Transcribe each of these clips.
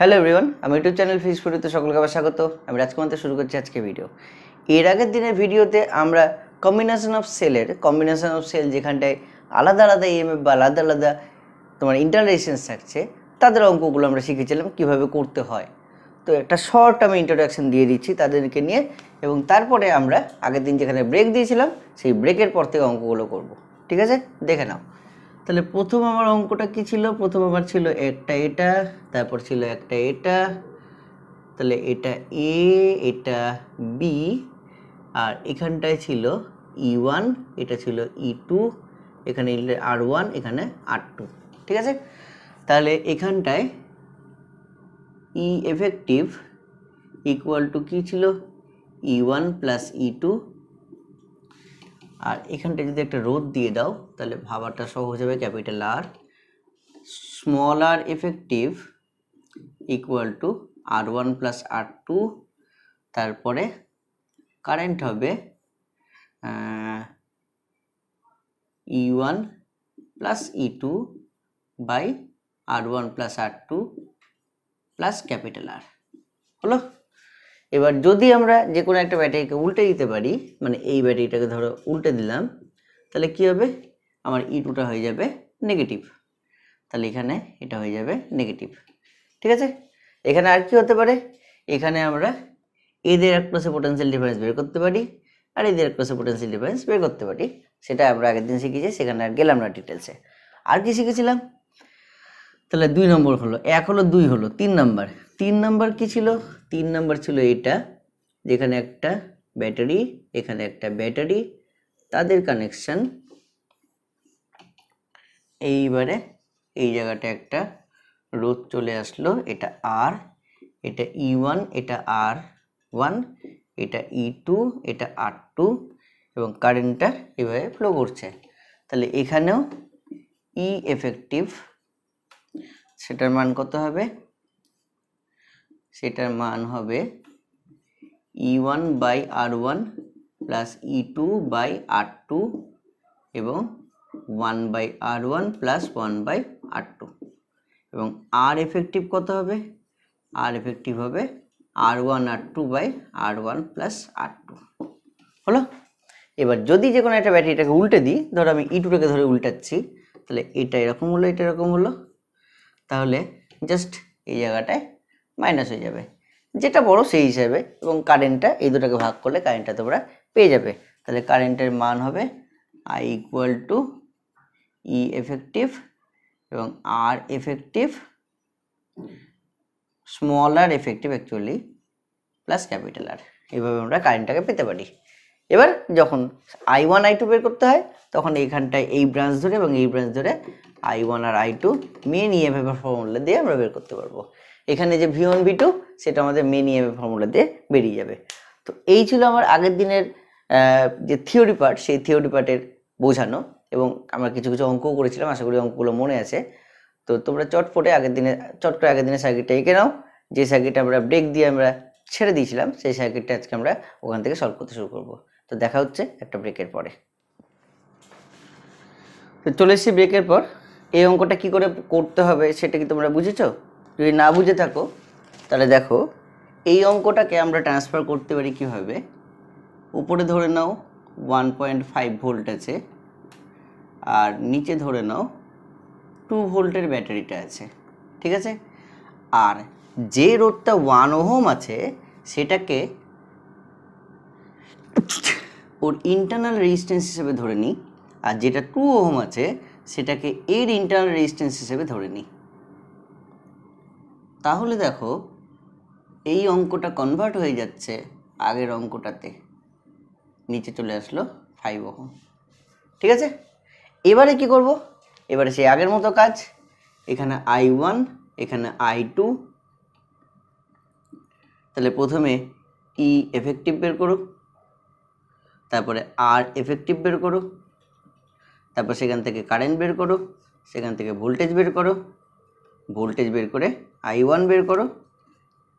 hello everyone আমি YouTube channel ফিসফুরিতে সকলকে আবার স্বাগত আমি রাজকুমারতে শুরু করছি আজকে ভিডিও এর আগের দিনের ভিডিওতে আমরা কম্বিনেশান অফ সেলের কম্বিনেশন অফ সেল যেখানটায় আলাদা আলাদা ইএমএফ বা আলাদা আলাদা তোমার ইন্টারনেশন থাকছে তাদের অঙ্কগুলো আমরা শিখেছিলাম কিভাবে করতে হয় তো একটা শর্ট আমি ইন্ট্রোডাকশান দিয়ে দিচ্ছি তাদেরকে নিয়ে এবং তারপরে আমরা আগের দিন যেখানে ব্রেক দিয়েছিলাম সেই ব্রেকের পর থেকে অঙ্কগুলো করব ঠিক আছে দেখে নাও তাহলে প্রথম আমার অঙ্কটা কি ছিল প্রথম আমার ছিল একটা এটা তারপর ছিল একটা এটা তাহলে এটা এ এটা বি আর এখানটায় ছিল ই e ওয়ান এটা ছিল ই e টু এখানে আর ওয়ান এখানে আর টু ঠিক আছে তাহলে এখানটায় ই এফেক্টিভ ইকুয়াল টু কী ছিল E one plus E two আর এখানটায় যদি একটা রোদ দিয়ে দাও তাহলে ভাবাটা সহ হয়ে যাবে capital R small R effective equal to R one plus R two তারপরে কারেন্ট হবে E one plus E two by R one plus R two plus capital R হলো এবার যদি আমরা যে কোনো একটা ব্যাটারিকে উল্টে দিতে পারি মানে এই ব্যাটারিটাকে ধরো উল্টে দিলাম তাহলে কি হবে আমার ই e টুটা হয়ে যাবে নেগেটিভ তাহলে এখানে এটা হয়ে যাবে নেগেটিভ ঠিক আছে এখানে আর কি হতে পারে এখানে আমরা এদের এক ক্রসে পোটেন্সিয়াল ডিফারেন্স বের করতে পারি আর এদের এক ক্রসে পোটেন্সিয়াল ডিফারেন্স বের করতে পারি সেটা আমরা আগের দিন শিখেছি সেখানে আর গেলাম না ডিটেলসে আর কি শিখেছিলাম তাহলে দুই নম্বর হলো এক হলো দুই হলো তিন নম্বর তিন নম্বর কি ছিল তিন নম্বর ছিল এটা যেখানে একটা ব্যাটারি এখানে একটা ব্যাটারি তাদের কানেকশান এইবারে এই জায়গাটা একটা রোদ চলে আসলো এটা আর এটা ই e ওয়ান এটা আর ওয়ান এটা ই e টু এটা আর টু এবং কারেন্টটা এভাবে ফ্লো করছে তাহলে এখানেও ই e এফেক্টিভ সেটার মান কত হবে সেটার মান হবে E one by R one plus E two by R two এবং one by R one plus one by R two এবং আর এফেক্টিভ কত হবে আর এফেক্টিভ হবে R one R two by R one plus R two হলো এবার যদি যে কোনো একটা ব্যাটারিটাকে উল্টে দিই ধরো আমি ই e টুটাকে ধরে উল্টাচ্ছি তাহলে এটা এরকম হলো এটা এরকম হলো তাহলে জাস্ট এই জায়গাটায় মাইনাস হয়ে যাবে যেটা বড় সেই হিসাবে এবং কারেন্টটা এই দুটাকে ভাগ করলে কারেন্টটা তোমরা পেয়ে যাবে তাহলে কারেন্টের মান হবে I equal to E e effective এবং R effective small R effective actually plus capital R এইভাবে আমরা কারেন্টটাকে পেতে পারি এবার যখন আই ওয়ান আই টু বের করতে হয় তখন এইখানটায় এই ব্রাঞ্চ ধরে এবং এই ব্রাঞ্চ ধরে আই ওয়ান আর আই টু মেন ইএমএফের ফর্মুলা দিয়ে আমরা বের করতে পারবো এখানে যে ভি ওয়ান ভি টু সেটা আমাদের মেন ইএমএফ ফর্মুলা দিয়ে বেরিয়ে যাবে তো এই ছিল আমার আগের দিনের যে থিওরি পার্ট সেই থিওরি পার্টের বোঝানো এবং আমরা কিছু কিছু অঙ্কও করেছিলাম আশা করি অঙ্কগুলো মনে আছে তো তোমরা চটপটে আগের দিনে চট করে আগের দিনে সার্কিটটা এঁকে নাও যে সার্কিটটা আমরা ব্রেক দিয়ে আমরা ছেড়ে দিয়েছিলাম সেই সার্কিটটা আজকে আমরা ওখান থেকে সলভ করতে শুরু করব তো দেখা হচ্ছে একটা ব্রেকের পরে তো চলে এসেছি ব্রেকের পর এই অঙ্কটা কি করে করতে হবে সেটা কি তোমরা বুঝেছো যদি না বুঝে থাকো তাহলে দেখো এই অঙ্কটাকে আমরা ট্রান্সফার করতে পারি কীভাবে উপরে ধরে নাও ওয়ান পয়েন্ট ফাইভ ভোল্ট আছে আর নিচে ধরে নাও টু ভোল্টের ব্যাটারিটা আছে ঠিক আছে আর যে রোডটা ওয়ান ওহোম আছে সেটাকে ওর ইন্টারনাল রেজিস্ট্যান্স হিসেবে ধরে নিই আর যেটা টু ওহোম আছে সেটাকে এর ইন্টারনাল রেজিস্ট্যান্স হিসেবে ধরে নিই তাহলে দেখো এই অঙ্কটা কনভার্ট হয়ে যাচ্ছে আগের অঙ্কটাতে নিচে চলে আসলো ফাইভ ওহম ঠিক আছে এবারে কি করব এবারে সেই আগের মতো কাজ এখানে আই ওয়ান এখানে আই টু তাহলে প্রথমে ই e এফেক্টিভ বের করো তারপরে আর এফেক্টিভ বের করো তারপর সেখান থেকে কারেন্ট বের করো সেখান থেকে ভোল্টেজ বের করো ভোল্টেজ বের করে আই ওয়ান বের করো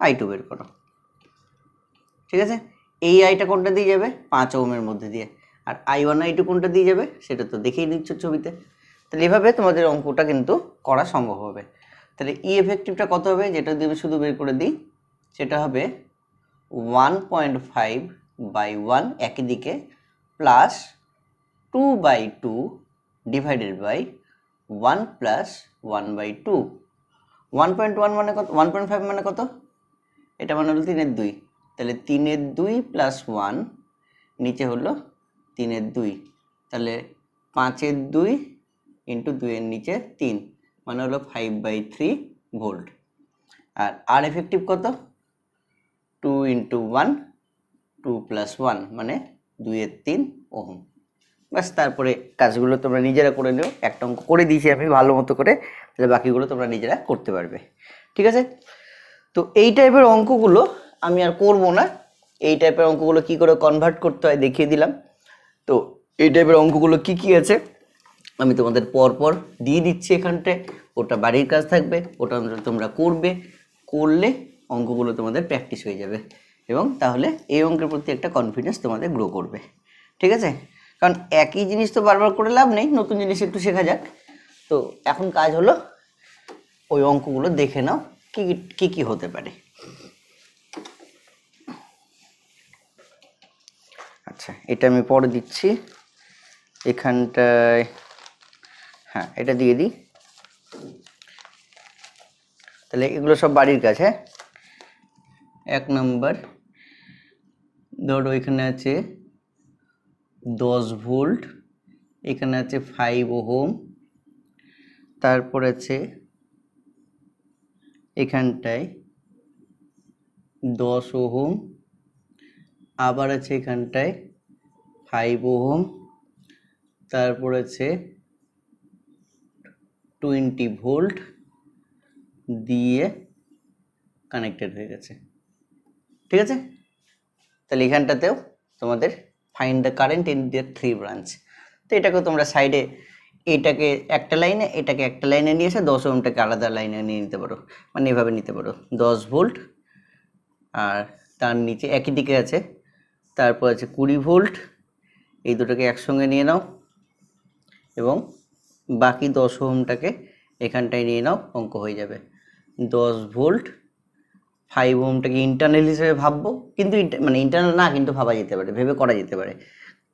আই টু বের করো ঠিক আছে এই আইটা কোনটা দিয়ে যাবে পাঁচ ওমের মধ্যে দিয়ে আর আই ওয়ান আই টু কোনটা দিয়ে যাবে সেটা তো দেখেই নিচ্ছ ছবিতে তাহলে এভাবে তোমাদের অঙ্কটা কিন্তু করা সম্ভব হবে তাহলে ই e এফেক্টিভটা কত হবে যেটা দিয়ে শুধু বের করে দিই সেটা হবে one point five by one একই দিকে plus two by two divided by one plus one by two one point one মানে কত ওয়ান পয়েন্ট ফাইভ মানে কত এটা মানে হলো তিনের দুই তাহলে তিনের দুই প্লাস ওয়ান নিচে হলো তিনের দুই তাহলে পাঁচের দুই ইন্টু দুইয়ের নিচে তিন মানে হলো ফাইভ বাই থ্রি ভোল্ট আর আর এফেক্টিভ কত two into one two plus one মানে দুইয়ের তিন ওহম ব্যাস তারপরে কাজগুলো তোমরা নিজেরা করে নিও একটা অঙ্ক করে দিয়েছি আমি ভালো মতো করে তাহলে বাকিগুলো তোমরা নিজেরা করতে পারবে ঠিক আছে তো এই টাইপের অঙ্কগুলো আমি আর করব না এই টাইপের অঙ্কগুলো কি করে কনভার্ট করতে হয় দেখিয়ে দিলাম তো এই টাইপের অঙ্কগুলো কি কি আছে আমি তোমাদের পরপর দিয়ে দিচ্ছি এখানটায় ওটা বাড়ির কাজ থাকবে ওটা তোমরা করবে করলে অঙ্কগুলো তোমাদের প্র্যাকটিস হয়ে যাবে এবং তাহলে এই অঙ্কের প্রতি একটা কনফিডেন্স তোমাদের গ্রো করবে ঠিক আছে কারণ একই জিনিস তো বারবার করে লাভ নেই নতুন জিনিস একটু শেখা যাক তো এখন কাজ হলো ওই অঙ্কগুলো দেখে নাও কী কী হতে পারে আচ্ছা এটা আমি পরে দিচ্ছি এখানটায় হ্যাঁ এটা দিয়ে দিই তাহলে এগুলো সব বাড়ির কাজ হ্যাঁ এক নম্বর ধরো এখানে আছে দশ ভোল্ট এখানে আছে ফাইভ ওহোম তারপর আছে এখানটায় দশ ওহোম আবার আছে এখানটায় ফাইভ ওহম তারপর আছে টোয়েন্টি ভোল্ট দিয়ে কানেক্টেড হয়ে গেছে ঠিক আছে তাহলে এখানটাতেও তোমাদের find the current in their three branch তো এটাকেও তোমরা সাইডে এটাকে একটা লাইনে এটাকে একটা লাইনে নিয়ে এসে দশ ওমটাকে আলাদা লাইনে নিয়ে নিতে পারো মানে এভাবে নিতে পারো দশ ভোল্ট আর তার নিচে একই দিকে আছে তারপর আছে কুড়ি ভোল্ট এই দুটোকে একসঙ্গে নিয়ে নাও এবং বাকি দশ ওহমটাকে এখানটায় নিয়ে নাও অঙ্ক হয়ে যাবে দশ ভোল্ট ফাইভ ওমটাকে ইন্টারনাল হিসেবে ভাববো কিন্তু মানে ইন্টারনাল না কিন্তু ভাবা যেতে পারে ভেবে করা যেতে পারে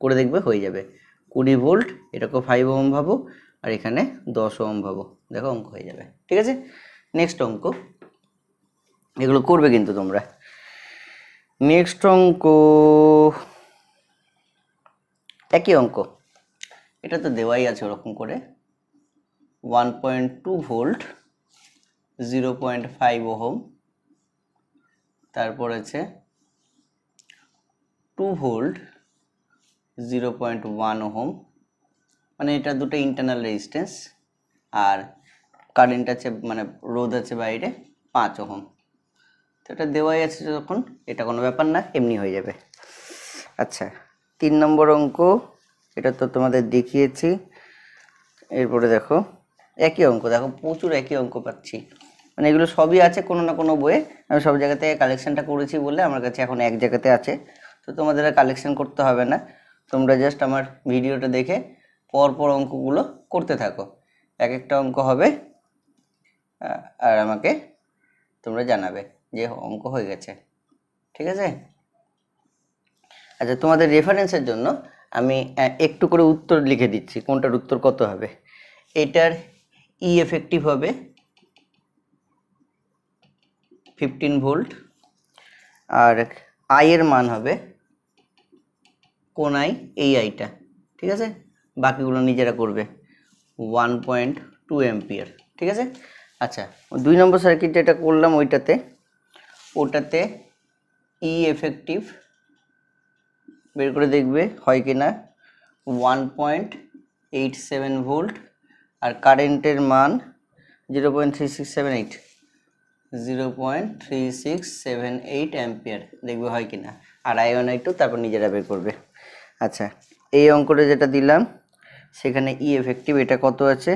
করে দেখবে হয়ে যাবে কুড়ি ভোল্ট এটাকেও ফাইভ ওম ভাবো আর এখানে দশ ওম ভাবো দেখো অঙ্ক হয়ে যাবে ঠিক আছে নেক্সট অঙ্ক এগুলো করবে কিন্তু তোমরা নেক্সট অঙ্ক একই অঙ্ক এটা তো দেওয়াই আছে ওরকম করে one point two volt zero point five ohm তারপর আছে two volt zero point one ohm মানে এটা দুটো ইন্টারনাল রেজিস্ট্যান্স আর কারেন্ট আছে মানে রোদ আছে বাইরে পাঁচ ওহম তো এটা দেওয়াই আছে যখন এটা কোনো ব্যাপার না এমনি হয়ে যাবে আচ্ছা তিন নম্বর অঙ্ক এটা তো তোমাদের দেখিয়েছি এরপরে দেখো একই অঙ্ক দেখো প্রচুর একই অঙ্ক পাচ্ছি মানে এগুলো সবই আছে কোনো না কোনো বইয়ে আমি সব জায়গাতে কালেকশানটা করেছি বলে আমার কাছে এখন এক জায়গাতে আছে তো তোমাদের কালেকশান করতে হবে না তোমরা জাস্ট আমার ভিডিওটা দেখে পরপর অঙ্কগুলো করতে থাকো এক একটা অঙ্ক হবে আর আমাকে তোমরা জানাবে যে অঙ্ক হয়ে গেছে ঠিক আছে আচ্ছা তোমাদের রেফারেন্সের জন্য আমি একটু করে উত্তর লিখে দিচ্ছি কোনটার উত্তর কত হবে এটার ই e এফেক্টিভ হবে ফিফটিন ভোল্ট আর আয়ের মান হবে কোন আই এই আইটা ঠিক আছে বাকিগুলো নিজেরা করবে ওয়ান পয়েন্ট টু এমপিয়ার ঠিক আছে আচ্ছা দুই নম্বর সার্কিট যেটা করলাম ওইটাতে ওটাতে ই e এফেক্টিভ বের করে দেখবে হয় কি না one point eight seven volt আর কারেন্টের মান zero point three six seven eight zero point three six seven eight দেখবে হয় কি না আর ওয়ান একটু তারপর নিজেরা বের করবে আচ্ছা এই অঙ্কটা যেটা দিলাম সেখানে ই e এফেক্টিভ এটা কত আছে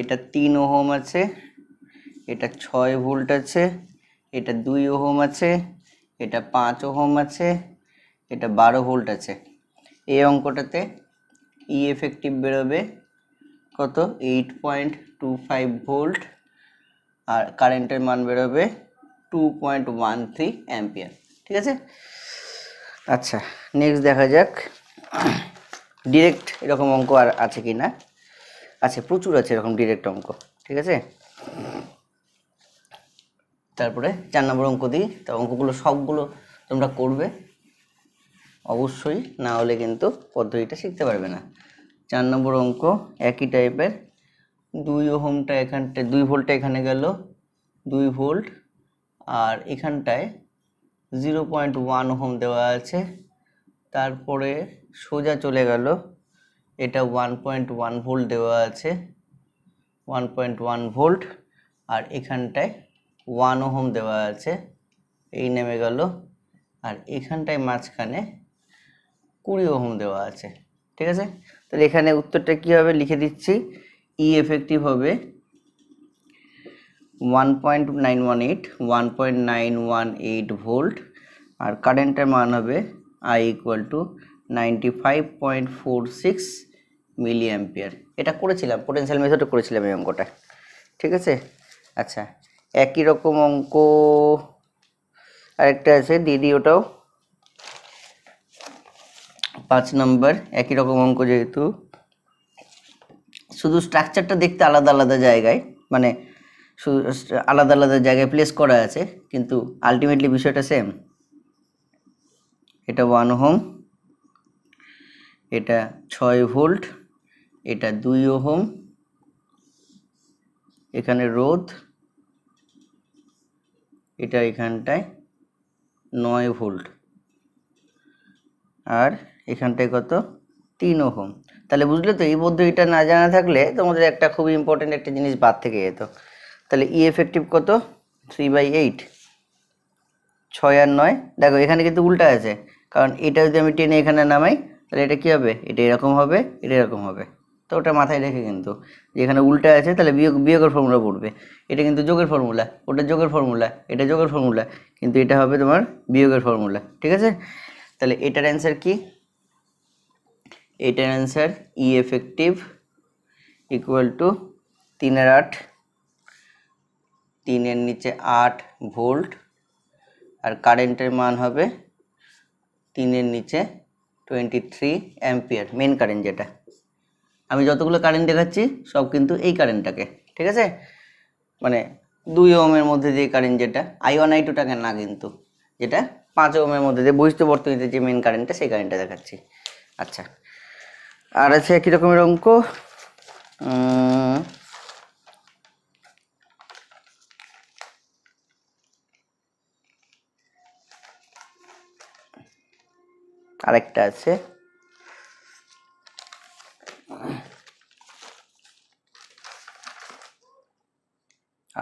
এটা তিন ওহম আছে এটা ছয় ভোল্ট আছে এটা দুই ওহম আছে এটা পাঁচ ওহম আছে এটা বারো ভোল্ট আছে এই অঙ্কটাতে ই e এফেক্টিভ বেরোবে কত eight point two five volt আর কারেন্টের মান বেরোবে two point one three ampere ঠিক আছে আচ্ছা নেক্সট দেখা যাক ডিরেক্ট এরকম অঙ্ক আর আছে কি না আছে আচ্ছা, প্রচুর আছে এরকম ডিরেক্ট অঙ্ক ঠিক আছে তারপরে চার নম্বর অঙ্ক দিই তো অঙ্কগুলো সবগুলো তোমরা করবে অবশ্যই না হলে কিন্তু পদ্ধতিটা শিখতে পারবে না চার নম্বর অঙ্ক একই টাইপের দুই ওহমটা এখানটায় দুই ভোল্টটা এখানে গেল দুই ভোল্ট আর এখানটায় জিরো পয়েন্ট ওয়ান ওহম দেওয়া আছে তারপরে সোজা চলে গেল এটা ওয়ান পয়েন্ট ওয়ান ভোল্ট দেওয়া আছে ওয়ান পয়েন্ট ওয়ান ভোল্ট আর এখানটায় ওয়ান ওহম দেওয়া আছে এই নেমে গেল আর এখানটায় মাঝখানে কুড়ি ওহম দেওয়া আছে ঠিক আছে তাহলে এখানে উত্তরটা কি হবে লিখে দিচ্ছি ই e এফেক্টিভ হবে one point nine one eight one point nine one eight volt আর কারেন্টের মান হবে I equal to ninety five point four six milli এটা করেছিলাম পোটেন্সিয়াল মেথডে করেছিলাম এই অঙ্কটা ঠিক আছে আচ্ছা একই রকম অঙ্ক আরেকটা আছে দিদি ওটাও পাঁচ নাম্বার একই রকম অঙ্ক যেহেতু শুধু স্ট্রাকচারটা দেখতে আলাদা আলাদা জায়গায় মানে আলাদা আলাদা জায়গায় প্লেস করা আছে কিন্তু আলটিমেটলি বিষয়টা সেম এটা ওয়ান হোম এটা ছয় ভোল্ট এটা দুই ওহম এখানে রোধ এটা এখানটায় নয় ভোল্ট আর এখানটায় কত তিন ওহম তাহলে বুঝলে তো এই মধ্যে এটা না জানা থাকলে তোমাদের একটা খুব ইম্পর্টেন্ট একটা জিনিস বাদ থেকে যেত তাহলে ই e এফেক্টিভ কত থ্রি বাই এইট ছয় আর নয় দেখো এখানে কিন্তু উল্টা আছে কারণ এটা যদি আমি টেনে এখানে নামাই তাহলে এটা কী হবে এটা এরকম হবে এটা এরকম হবে তো ওটা মাথায় রেখে কিন্তু যেখানে উল্টা আছে তাহলে বিয়োগ বিয়োগের ফর্মুলা পড়বে এটা কিন্তু যোগের ফর্মুলা ওটা যোগের ফর্মুলা এটা যোগের ফর্মুলা কিন্তু এটা হবে তোমার বিয়োগের ফর্মুলা ঠিক আছে তাহলে এটার অ্যান্সার কি এটার answer E effective equal to তিনের আট তিনের নিচে আট ভোল্ট আর কারেন্টের মান হবে তিনের নিচে twenty three ampere main current যেটা আমি যতগুলো কারেন্ট দেখাচ্ছি সব কিন্তু এই কারেন্টটাকে ঠিক আছে মানে দুই ওমের মধ্যে যে কারেন্ট যেটা আই ওয়ান আই টুটাকে না কিন্তু যেটা পাঁচ ওমের মধ্যে যে বহিষ্ঠ বর্তমানে যে মেন কারেন্টটা সেই কারেন্টটা দেখাচ্ছি আচ্ছা আর আছে একই রকমের অঙ্ক আরেকটা আছে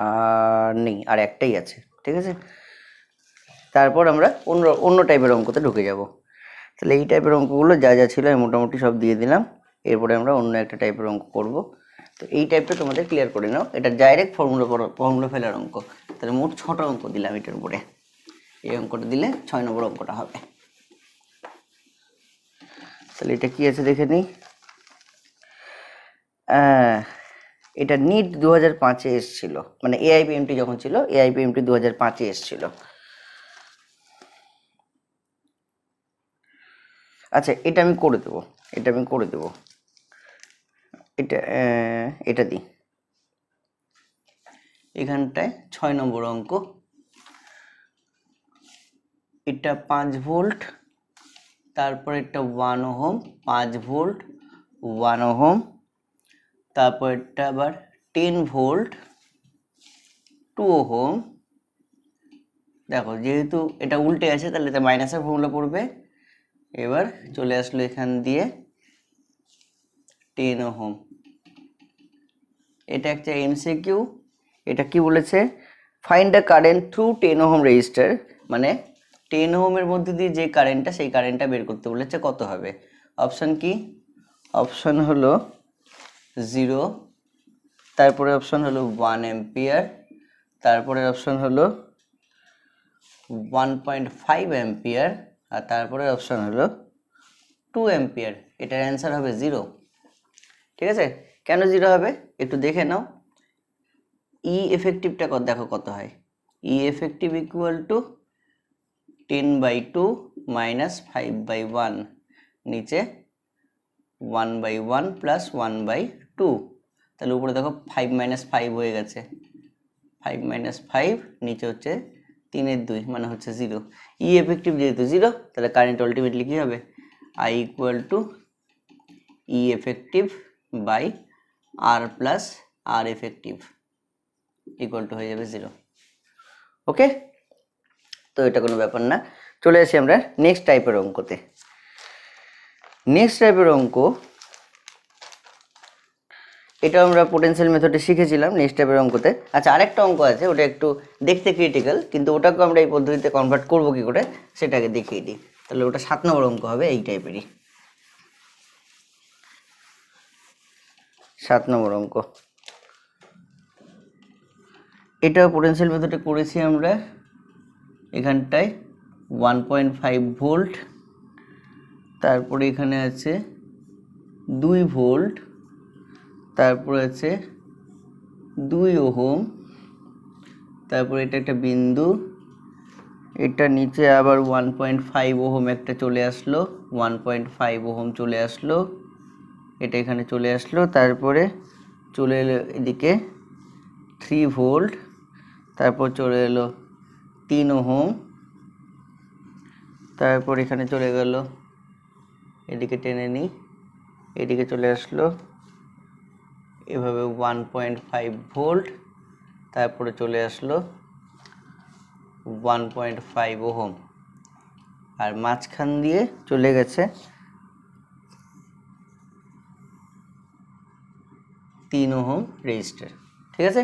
আর নেই আর একটাই আছে ঠিক আছে তারপর আমরা অন্য অন্য টাইপের অঙ্কতে ঢুকে যাব তাহলে এই টাইপের অঙ্কগুলো যা যা ছিল আমি মোটামুটি সব দিয়ে দিলাম এরপরে আমরা অন্য একটা টাইপের অঙ্ক করব তো এই টাইপটা তোমাদের ক্লিয়ার করে নাও এটা ডাইরেক্ট ফর্মুলা ফর্মুলা ফেলার অঙ্ক তাহলে মোট ছটা অঙ্ক দিলাম এটার উপরে এই অঙ্কটা দিলে ছয় নম্বর অঙ্কটা হবে তাহলে এটা কী আছে দেখে নিই এটা নিট দু হাজার পাঁচে এসছিল মানে এআইপিএমটি যখন ছিল এআইপিএমটি দু হাজার পাঁচে এসছিল আচ্ছা এটা আমি করে দেব এটা আমি করে দেব এটা এটা দিই এখানটায় ছয় নম্বর অঙ্ক এটা পাঁচ ভোল্ট তারপর একটা ওয়ান হোম পাঁচ ভোল্ট ওয়ান হোম তারপরটা আবার টেন ভোল্ট টু হোম দেখো যেহেতু এটা উল্টে আছে তাহলে এটা মাইনাসের ফর্মুলা পড়বে এবার চলে আসলো এখান দিয়ে টেন হোম এটা একটা এমসিকিউ এটা কি বলেছে find the current through ten ohm resistor মানে টেন হোমের মধ্যে দিয়ে যে কারেন্টটা সেই কারেন্টটা বের করতে বলেছে কত হবে অপশান কি অপশান হলো জিরো তারপরে অপশন হলো ওয়ান এম্পিয়ার তারপরের অপশন হলো ওয়ান পয়েন্ট ফাইভ এম্পিয়ার আর তারপরের অপশন হলো টু অ্যাম্পিয়ার এটার অ্যান্সার হবে জিরো ঠিক আছে কেন জিরো হবে একটু দেখে নাও ই e এফেক্টিভটা কত দেখো কত হয় E effective equal to ten by two minus five by one নিচে one by one plus one by two তাহলে উপরে দেখো ফাইভ মাইনাস ফাইভ হয়ে গেছে ফাইভ মাইনাস ফাইভ নিচে হচ্ছে তিনের দুই মানে হচ্ছে জিরো ই এফেক্টিভ যেহেতু জিরো তাহলে কারেন্ট আলটিমেটলি কী হবে I equal to E effective by R plus R effective equal to হয়ে যাবে জিরো ওকে তো এটা কোনো ব্যাপার না চলে আসি আমরা নেক্সট টাইপের অঙ্কতে নেক্সট টাইপের অঙ্ক এটা আমরা পোটেন্সিয়াল মেথডে শিখেছিলাম নেক্সট টাইপের অঙ্কতে আচ্ছা আরেকটা অঙ্ক আছে ওটা একটু দেখতে ক্রিটিক্যাল কিন্তু ওটাকে আমরা এই পদ্ধতিতে কনভার্ট করবো কী করে সেটাকে দেখিয়ে দিই তাহলে ওটা সাত নম্বর অঙ্ক হবে এই টাইপেরই সাত নম্বর অঙ্ক এটা পোটেন্সিয়াল মেথডে করেছি আমরা এখানটায় ওয়ান পয়েন্ট ফাইভ ভোল্ট তারপরে এখানে আছে দুই ভোল্ট তারপরে আছে দুই ওহম তারপর এটা একটা বিন্দু এটা নিচে আবার ওয়ান পয়েন্ট ফাইভ ওহম একটা চলে আসলো ওয়ান পয়েন্ট ফাইভ ওহম চলে আসলো এটা এখানে চলে আসলো তারপরে চলে এলো এদিকে থ্রি ভোল্ট তারপর চলে এলো তিন ওহম তারপর এখানে চলে গেল এদিকে টেনে নিই এদিকে চলে আসলো এভাবে ওয়ান পয়েন্ট ফাইভ ভোল্ট তারপরে চলে আসলো ওয়ান পয়েন্ট ফাইভ ওহম আর মাঝখান দিয়ে চলে গেছে তিন ওহম রেজিস্টার ঠিক আছে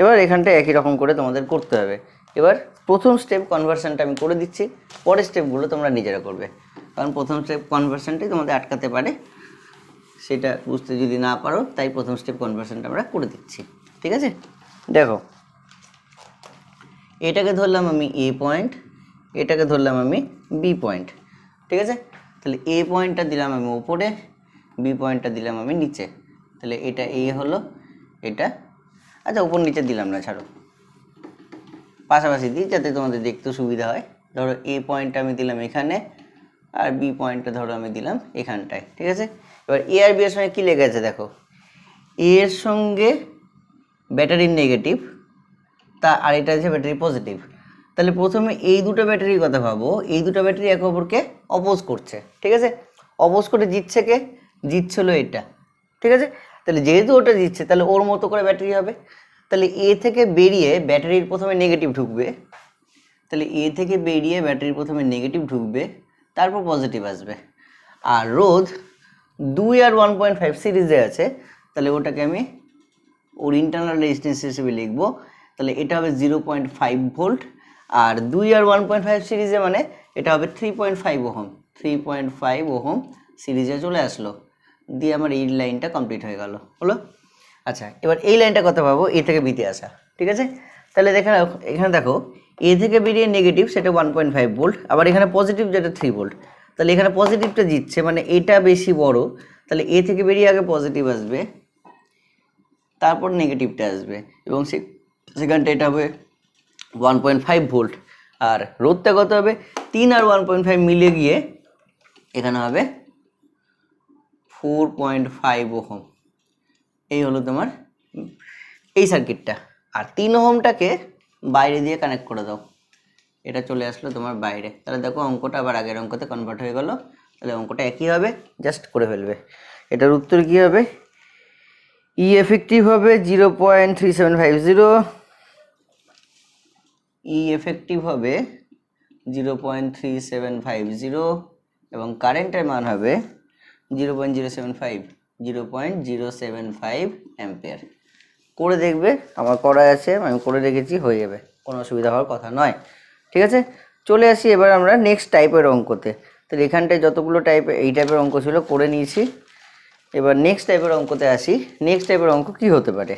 এবার এখানটা একই রকম করে তোমাদের করতে হবে এবার প্রথম স্টেপ কনভার্সানটা আমি করে দিচ্ছি পরের স্টেপগুলো তোমরা নিজেরা করবে কারণ প্রথম স্টেপ কনভার্সানটাই তোমাদের আটকাতে পারে সেটা বুঝতে যদি না পারো তাই প্রথম স্টেপ কনভার্সনটা আমরা করে দিচ্ছি ঠিক আছে দেখো এটাকে ধরলাম আমি এ পয়েন্ট এটাকে ধরলাম আমি বি পয়েন্ট ঠিক আছে তাহলে এ পয়েন্টটা দিলাম আমি ওপরে বি পয়েন্টটা দিলাম আমি নিচে তাহলে এটা এ হলো এটা আচ্ছা ওপর নিচে দিলাম না ছাড়ো পাশাপাশি দিই যাতে তোমাদের দেখতে সুবিধা হয় ধরো এ পয়েন্টটা আমি দিলাম এখানে আর বি পয়েন্টটা ধরো আমি দিলাম এখানটায় ঠিক আছে এবার এ আর বি এর সঙ্গে কী লেগে আছে দেখো এর সঙ্গে ব্যাটারি নেগেটিভ তা আর এটা আছে ব্যাটারি পজিটিভ তাহলে প্রথমে এই দুটো ব্যাটারির কথা ভাবো এই দুটো ব্যাটারি একে অপরকে অপোজ করছে ঠিক আছে অপোজ করে জিতছে কে জিতছিল এটা ঠিক আছে তাহলে যেহেতু ওটা জিতছে তাহলে ওর মতো করে ব্যাটারি হবে তাহলে এ থেকে বেরিয়ে ব্যাটারির প্রথমে নেগেটিভ ঢুকবে তাহলে এ থেকে বেরিয়ে ব্যাটারির প্রথমে নেগেটিভ ঢুকবে তারপর পজিটিভ আসবে আর রোধ দুই আর ওয়ান পয়েন্ট ফাইভ সিরিজে আছে তাহলে ওটাকে আমি ওর ইন্টারনাল রেজিস্ট্যান্স হিসেবে লিখবো তাহলে এটা হবে জিরো পয়েন্ট ফাইভ ভোল্ট আর দুই আর ওয়ান পয়েন্ট ফাইভ সিরিজে মানে এটা হবে three point five ohm three point five ohm সিরিজে চলে আসলো দিয়ে আমার এই লাইনটা কমপ্লিট হয়ে গেল হলো আচ্ছা এবার এই লাইনটা কথা পাবো এ থেকে বিতে আসা ঠিক আছে তাহলে দেখেন এখানে দেখো এ থেকে বেরিয়ে নেগেটিভ সেটা ওয়ান পয়েন্ট ফাইভ ভোল্ট আবার এখানে পজিটিভ যেটা থ্রি ভোল্ট তাহলে এখানে পজিটিভটা জিতছে মানে এটা বেশি বড় তাহলে এ থেকে বেরিয়ে আগে পজিটিভ আসবে তারপর নেগেটিভটা আসবে এবং সে সেখানটা এটা হবে ওয়ান পয়েন্ট ফাইভ ভোল্ট আর রোদটা কত হবে তিন আর ওয়ান পয়েন্ট ফাইভ মিলে গিয়ে এখানে হবে ফোর পয়েন্ট ফাইভ ওহম এই হলো তোমার এই সার্কিটটা আর তিন ওহমটাকে বাইরে দিয়ে কানেক্ট করে দাও এটা চলে আসলো তোমার বাইরে তাহলে দেখো অঙ্কটা আবার আগের অঙ্কতে কনভার্ট হয়ে গেল তাহলে অঙ্কটা একই হবে জাস্ট করে ফেলবে এটার উত্তর কী হবে ই e এফেক্টিভ হবে zero point three seven five zero E effective হবে zero point three seven five zero এবং কারেন্টের মান হবে zero point zero seven five zero point zero seven five ampere করে দেখবে আমার করা আছে আমি করে রেখেছি হয়ে যাবে কোনো অসুবিধা হওয়ার কথা নয় ঠিক আছে চলে আসি এবার আমরা নেক্সট টাইপের অঙ্কতে তাহলে এখানটায় যতগুলো টাইপের এই টাইপের অঙ্ক ছিল করে নিয়েছি এবার নেক্সট টাইপের অঙ্কতে আসি নেক্সট টাইপের অঙ্ক কি হতে পারে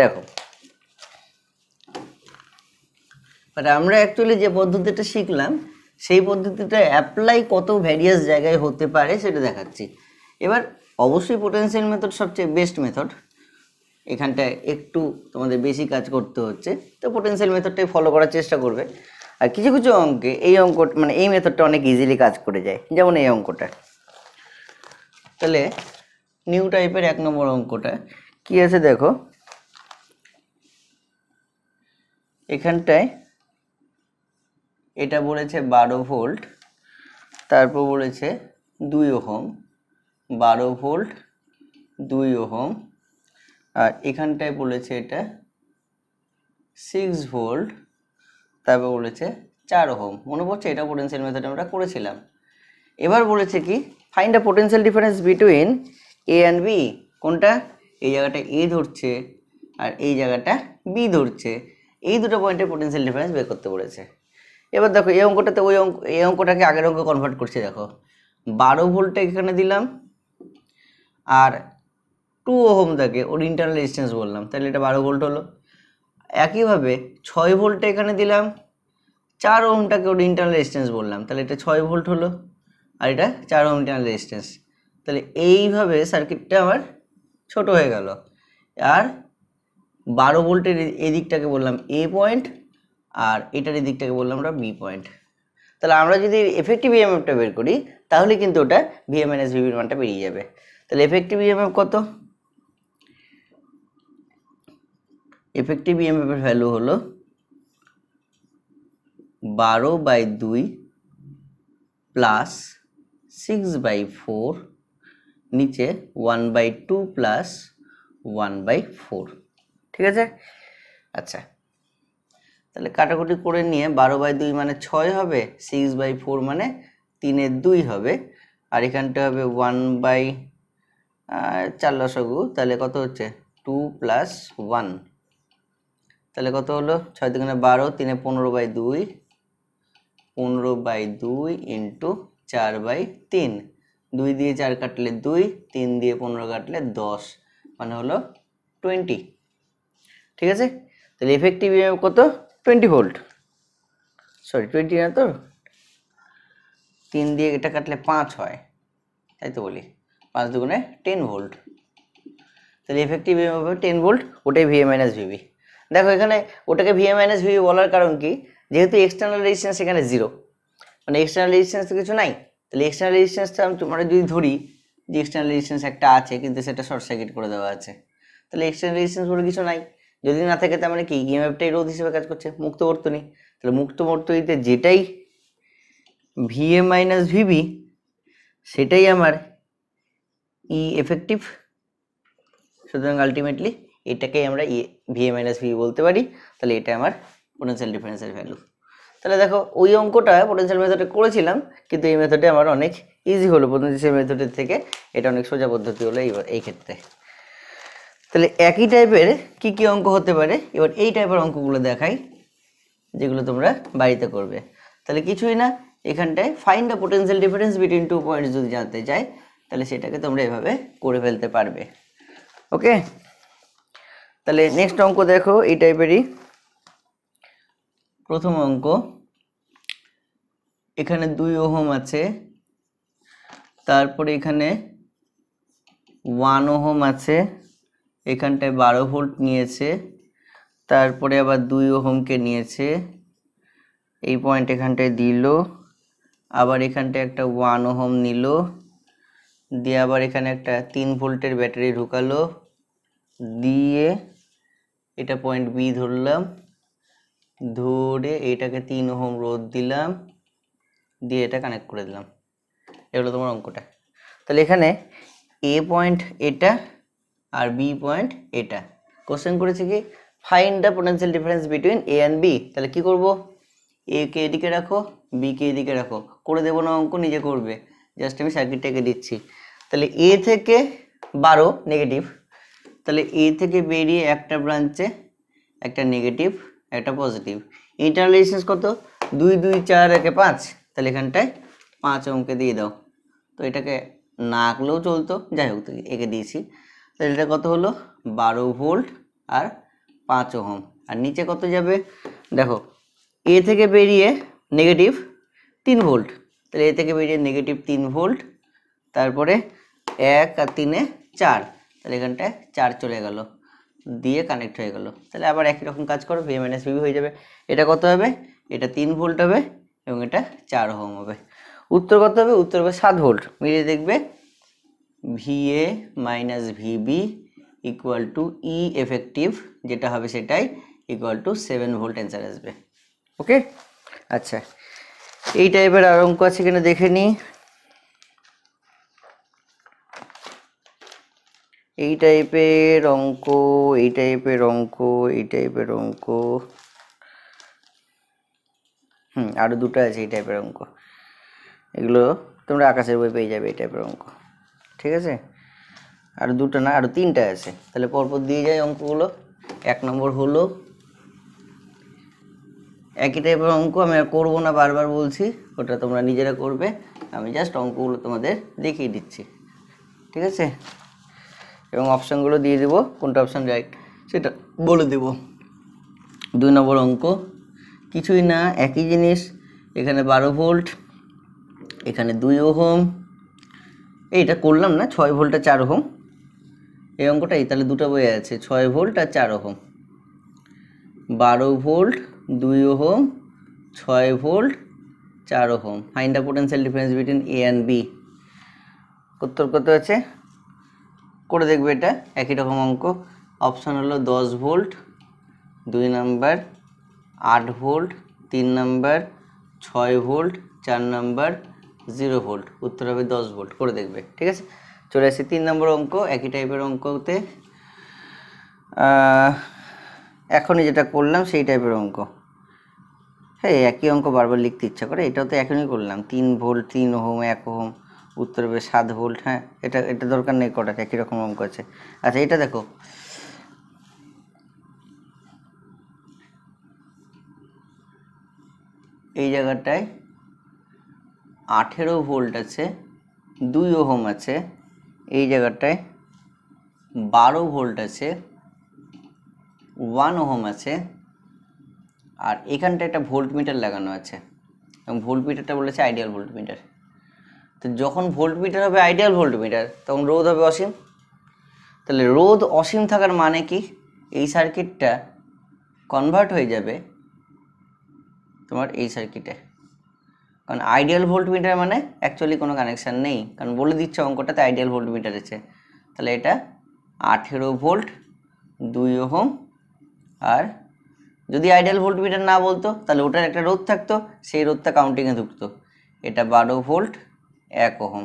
দেখো মানে আমরা অ্যাকচুয়ালি যে পদ্ধতিটা শিখলাম সেই পদ্ধতিটা অ্যাপ্লাই কত ভ্যারিয়াস জায়গায় হতে পারে সেটা দেখাচ্ছি এবার অবশ্যই পোটেন্সিয়াল মেথড সবচেয়ে বেস্ট মেথড এখানটায় একটু তোমাদের বেশি কাজ করতে হচ্ছে তো পোটেন্সিয়াল মেথডটাই ফলো করার চেষ্টা করবে আর কিছু কিছু অঙ্কে এই অঙ্ক মানে এই মেথডটা অনেক ইজিলি কাজ করে যায় যেমন এই অঙ্কটা তাহলে নিউ টাইপের এক নম্বর অঙ্কটা কি আছে দেখো এখানটায় এটা বলেছে বারো ভোল্ট তারপর বলেছে দুই ওহম বারো ভোল্ট দুই ওহম আর এখানটায় বলেছে এটা সিক্স ভোল্ট তারপর বলেছে চার ওহম মনে পড়ছে এটা পোটেন্সিয়াল মেথড আমরা করেছিলাম এবার বলেছে কি find the potential difference between A and B কোনটা এই জায়গাটা এ ধরছে আর এই জায়গাটা বি ধরছে এই দুটো পয়েন্টের পোটেন্সিয়াল ডিফারেন্স বের করতে পড়েছে এবার দেখো এই অঙ্কটাতে ওই অঙ্ক এই অঙ্কটাকে আগের অঙ্ক কনভার্ট করছে দেখো বারো ভোল্টটা এখানে দিলাম আর টু ওহম থাকে ওর ইন্টারনাল রেজিস্ট্যান্স বললাম তাহলে এটা বারো ভোল্ট হলো একইভাবে ছয় ভোল্টটা এখানে দিলাম চার ওহমটাকে ওর ইন্টারনাল রেজিস্ট্যান্স বললাম তাহলে এটা ছয় ভোল্ট হলো আর এটা চার ওহম ইন্টারনাল রেজিস্ট্যান্স তাহলে এইভাবে সার্কিটটা আমার ছোট হয়ে গেল আর বারো ভোল্টের এদিকটাকে বললাম এ পয়েন্ট আর এটার এদিকটাকে বললাম আমরা বি পয়েন্ট তাহলে আমরা যদি এফেক্টিভ ইএমএফটা বের করি তাহলে কিন্তু ওটা ভিএমএনএস ভিভির মানটা বেরিয়ে যাবে তাহলে এফেক্টিভ ইএমএফ কত এফেক্টিভ ইএমএফ এর ভ্যালু হলো বারো বাই দুই প্লাস সিক্স বাই ফোর নিচে one by two plus one by four ঠিক আছে আচ্ছা তাহলে কাটাকুটি করে নিয়ে বারো বাই দুই মানে ছয় হবে সিক্স বাই ফোর মানে তিনের দুই হবে আর এখানটা হবে ওয়ান বাই চার লসগু তাহলে কত হচ্ছে টু প্লাস ওয়ান তাহলে কত হলো ছয় দুগুণে বারো তিনে পনেরো বাই দুই পনেরো বাই দুই ইন্টু চার বাই তিন দুই দিয়ে চার কাটলে দুই তিন দিয়ে পনেরো কাটলে দশ মানে হলো টোয়েন্টি ঠিক আছে তাহলে এফেক্টিভ কত টোয়েন্টি ভোল্ট সরি টোয়েন্টি না তো তিন দিয়ে এটা কাটলে পাঁচ হয় তাই তো বলি পাঁচ দুগুণে টেন ভোল্ট তাহলে এফেক্টিভ হবে টেন ভোল্ট ওটাই ভিএ মাইনাস ভিবি দেখো এখানে ওটাকে ভিএ মাইনাস ভিভি বলার কারণ কি যেহেতু এক্সটার্নাল রেজিস্ট্যান্স এখানে জিরো মানে এক্সটার্নাল রেজিস্ট্যান্স তো কিছু নাই তাহলে এক্সটার্নাল রেজিস্ট্যান্সটা আমি তোমরা যদি ধরি যে এক্সটার্নাল রেজিস্ট্যান্স একটা আছে কিন্তু সেটা শর্ট সার্কিট করে দেওয়া আছে তাহলে এক্সটার্নাল রেজিস্ট্যান্স বলে কিছু নাই যদি না থাকে তার মানে কি ইএমএফটাই রোধ হিসেবে কাজ করছে মুক্ত বর্তনী তাহলে মুক্ত বর্তনীতে যেটাই ভিএ মাইনাস ভিবি সেটাই আমার ই e এফেক্টিভ সুতরাং আলটিমেটলি এটাকে আমরা এ ভিএ মাইনাস ভি বলতে পারি তাহলে এটা আমার পোটেন্সিয়াল ডিফারেন্সের ভ্যালু তাহলে দেখো ওই অঙ্কটা পোটেন্সিয়াল মেথডে করেছিলাম কিন্তু এই মেথডে আমার অনেক ইজি হলো পোটেন্সিয়াল মেথডের থেকে এটা অনেক সোজা পদ্ধতি হলো এইবার এই ক্ষেত্রে তাহলে একই টাইপের কি কি অঙ্ক হতে পারে এবার এই টাইপের অঙ্কগুলো দেখাই যেগুলো তোমরা বাড়িতে করবে তাহলে কিছুই না এখানটায় find the potential difference between two points যদি জানতে চাই তাহলে সেটাকে তোমরা এভাবে করে ফেলতে পারবে ওকে তাহলে নেক্সট অঙ্ক দেখো এই টাইপেরই প্রথম অঙ্ক এখানে দুই ওহম আছে তারপরে এখানে ওয়ান ওহম আছে এখানটায় বারো ভোল্ট নিয়েছে তারপরে আবার দুই ওহমকে নিয়েছে এই পয়েন্ট এখানটায় দিল আবার এখানটায় একটা ওয়ান ওহম নিল দিয়ে আবার এখানে একটা তিন ভোল্টের ব্যাটারি ঢুকালো দিয়ে এটা পয়েন্ট বি ধরলাম ধরে এটাকে তিন ওহম রোদ দিলাম দিয়ে এটা কানেক্ট করে দিলাম এগুলো তোমার অঙ্কটা তাহলে এখানে এ পয়েন্ট এটা আর বি পয়েন্ট এটা কোশ্চেন করেছে কি find the potential difference between A and B তাহলে কী করবো এ কে এদিকে রাখো বি কে এদিকে রাখো করে দেবো না অঙ্ক নিজে করবে জাস্ট আমি সার্কিটটাকে দিচ্ছি তাহলে এ থেকে বারো নেগেটিভ তাহলে এ থেকে বেরিয়ে একটা ব্রাঞ্চে একটা নেগেটিভ একটা পজিটিভ ইন্টারনাল রেজিস্ট্যান্স কত দুই দুই চার একে পাঁচ তাহলে এখানটায় পাঁচ অঙ্কে দিয়ে দাও তো এটাকে না আঁকলেও চলতো যাই হোক একে দিয়েছি তাহলে এটা কত হলো বারো ভোল্ট আর পাঁচ ওহম আর নিচে কত যাবে দেখো এ থেকে বেরিয়ে নেগেটিভ তিন ভোল্ট তাহলে এ থেকে বেরিয়ে নেগেটিভ তিন ভোল্ট তারপরে এক আর তিনে চার তাহলে এখানটায় চার চলে গেল দিয়ে কানেক্ট হয়ে গেল তাহলে আবার একই রকম কাজ করো ভি মাইনাস ভিবি হয়ে যাবে এটা কত হবে এটা তিন ভোল্ট হবে এবং এটা চার হোম হবে উত্তর কত হবে উত্তর হবে সাত ভোল্ট মিলিয়ে দেখবে V A minus VB equal to E effective যেটা হবে সেটাই equal to seven volt answer আসবে ওকে আচ্ছা এইটা এবার আর অঙ্ক আছে কিনা দেখে নিই এই টাইপের অঙ্ক এই টাইপের অঙ্ক এই টাইপের অঙ্ক হুম আরও দুটো আছে এই টাইপের অঙ্ক এগুলো তোমরা আকাশের বই পেয়ে যাবে এই টাইপের অঙ্ক ঠিক আছে আর দুটো না আরও তিনটা আছে তাহলে পরপর দিয়ে যায় অঙ্কগুলো এক নম্বর হলো একই টাইপের অঙ্ক আমি আর করবো না বারবার বলছি ওটা তোমরা নিজেরা করবে আমি জাস্ট অঙ্কগুলো তোমাদের দেখিয়ে দিচ্ছি ঠিক আছে এবং অপশানগুলো দিয়ে দেবো কোনটা অপশান রাইট সেটা বলে দেব দুই নম্বর অঙ্ক কিছুই না একই জিনিস এখানে বারো ভোল্ট এখানে দুই ওহম এইটা করলাম না ছয় ভোল্ট আর চার ওহম এই অঙ্কটাই তাহলে দুটো বই আছে ছয় ভোল্ট আর চার ওহম বারো ভোল্ট দুই ওহম ছয় ভোল্ট চার ohm find the potential difference between A and B উত্তর কত আছে করে দেখবে এটা একই রকম অঙ্ক অপশান হলো দশ ভোল্ট দুই নাম্বার আট ভোল্ট তিন নাম্বার ছয় ভোল্ট চার নাম্বার জিরো ভোল্ট উত্তর হবে দশ ভোল্ট করে দেখবে ঠিক আছে চলে আসি তিন নম্বর অঙ্ক একই টাইপের অঙ্কতে এখনই যেটা করলাম সেই টাইপের অঙ্ক হ্যাঁ একই অঙ্ক বারবার লিখতে ইচ্ছা করে এটাও তো এখনই করলাম তিন ভোল্ট তিন হোম এক হোম উত্তর হবে সাত ভোল্ট হ্যাঁ এটা এটা দরকার নেই কটাটা কীরকম অঙ্ক আছে আচ্ছা এটা দেখো এই জায়গাটায় আঠেরো ভোল্ট আছে দুই ওহম আছে এই জায়গাটায় বারো ভোল্ট আছে ওয়ান ওহম আছে আর এখানটায় একটা ভোল্ট মিটার লাগানো আছে এবং ভোল্ট মিটারটা বলেছে আইডিয়াল ভোল্ট মিটার তো যখন ভোল্ট মিটার হবে আইডিয়াল ভোল্ট মিটার তখন রোধ হবে অসীম তাহলে রোধ অসীম থাকার মানে কি এই সার্কিটটা কনভার্ট হয়ে যাবে তোমার এই সার্কিটে কারণ আইডিয়াল ভোল্ট মিটার মানে অ্যাকচুয়ালি কোনো কানেকশান নেই কারণ বলে দিচ্ছে অঙ্কটাতে আইডিয়াল ভোল্ট মিটার আছে তাহলে এটা আঠেরো ভোল্ট দুই ওহম আর যদি আইডিয়াল ভোল্ট মিটার না বলতো তাহলে ওটার একটা রোধ থাকতো সেই রোধটা কাউন্টিংয়ে ঢুকতো এটা বারো ভোল্ট এক ওহম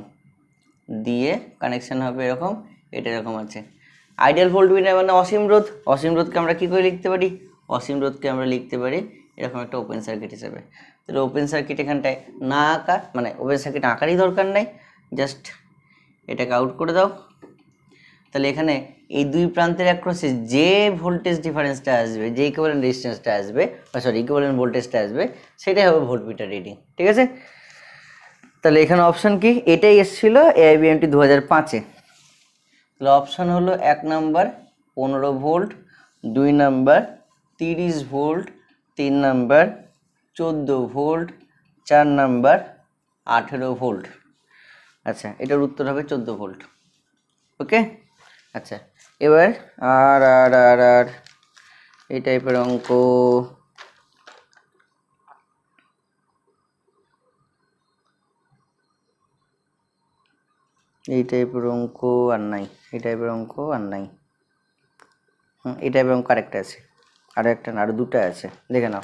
দিয়ে কানেকশান হবে এরকম এটা এরকম আছে আইডিয়াল ভোল্ট মিটার মানে অসীম রোধ অসীম রোধকে আমরা কী করে লিখতে পারি অসীম রোধকে আমরা লিখতে পারি এরকম একটা ওপেন সার্কিট হিসাবে তাহলে ওপেন সার্কিট এখানটায় না আঁকা মানে ওপেন সার্কিট আঁকারই দরকার নাই জাস্ট এটাকে আউট করে দাও তাহলে এখানে এই দুই প্রান্তের অ্যাক্রসে যে ভোল্টেজ ডিফারেন্সটা আসবে যে ইকুইভ্যালেন্ট রেজিস্ট্যান্সটা আসবে বা সরি ইকুইভ্যালেন্ট ভোল্টেজটা আসবে সেটাই হবে ভোল্ট ভোল্টমিটার রিডিং ঠিক আছে তাহলে এখানে অপশান কি এটাই এসেছিলো এআইবিএমটি দু হাজার পাঁচে তাহলে অপশান হলো এক নাম্বার পনেরো ভোল্ট দুই নাম্বার তিরিশ ভোল্ট তিন নাম্বার চোদ্দো ভোল্ট চার নাম্বার আঠেরো ভোল্ট আচ্ছা এটার উত্তর হবে চোদ্দো ভোল্ট ওকে আচ্ছা এবার আর আর আর আর এই টাইপের অঙ্ক এই টাইপের অঙ্ক আর নাই এই টাইপের অঙ্ক আর নাই হুম এই টাইপের অঙ্ক আরেকটা আছে আরও একটা না আরও দুটো আছে দেখে নাও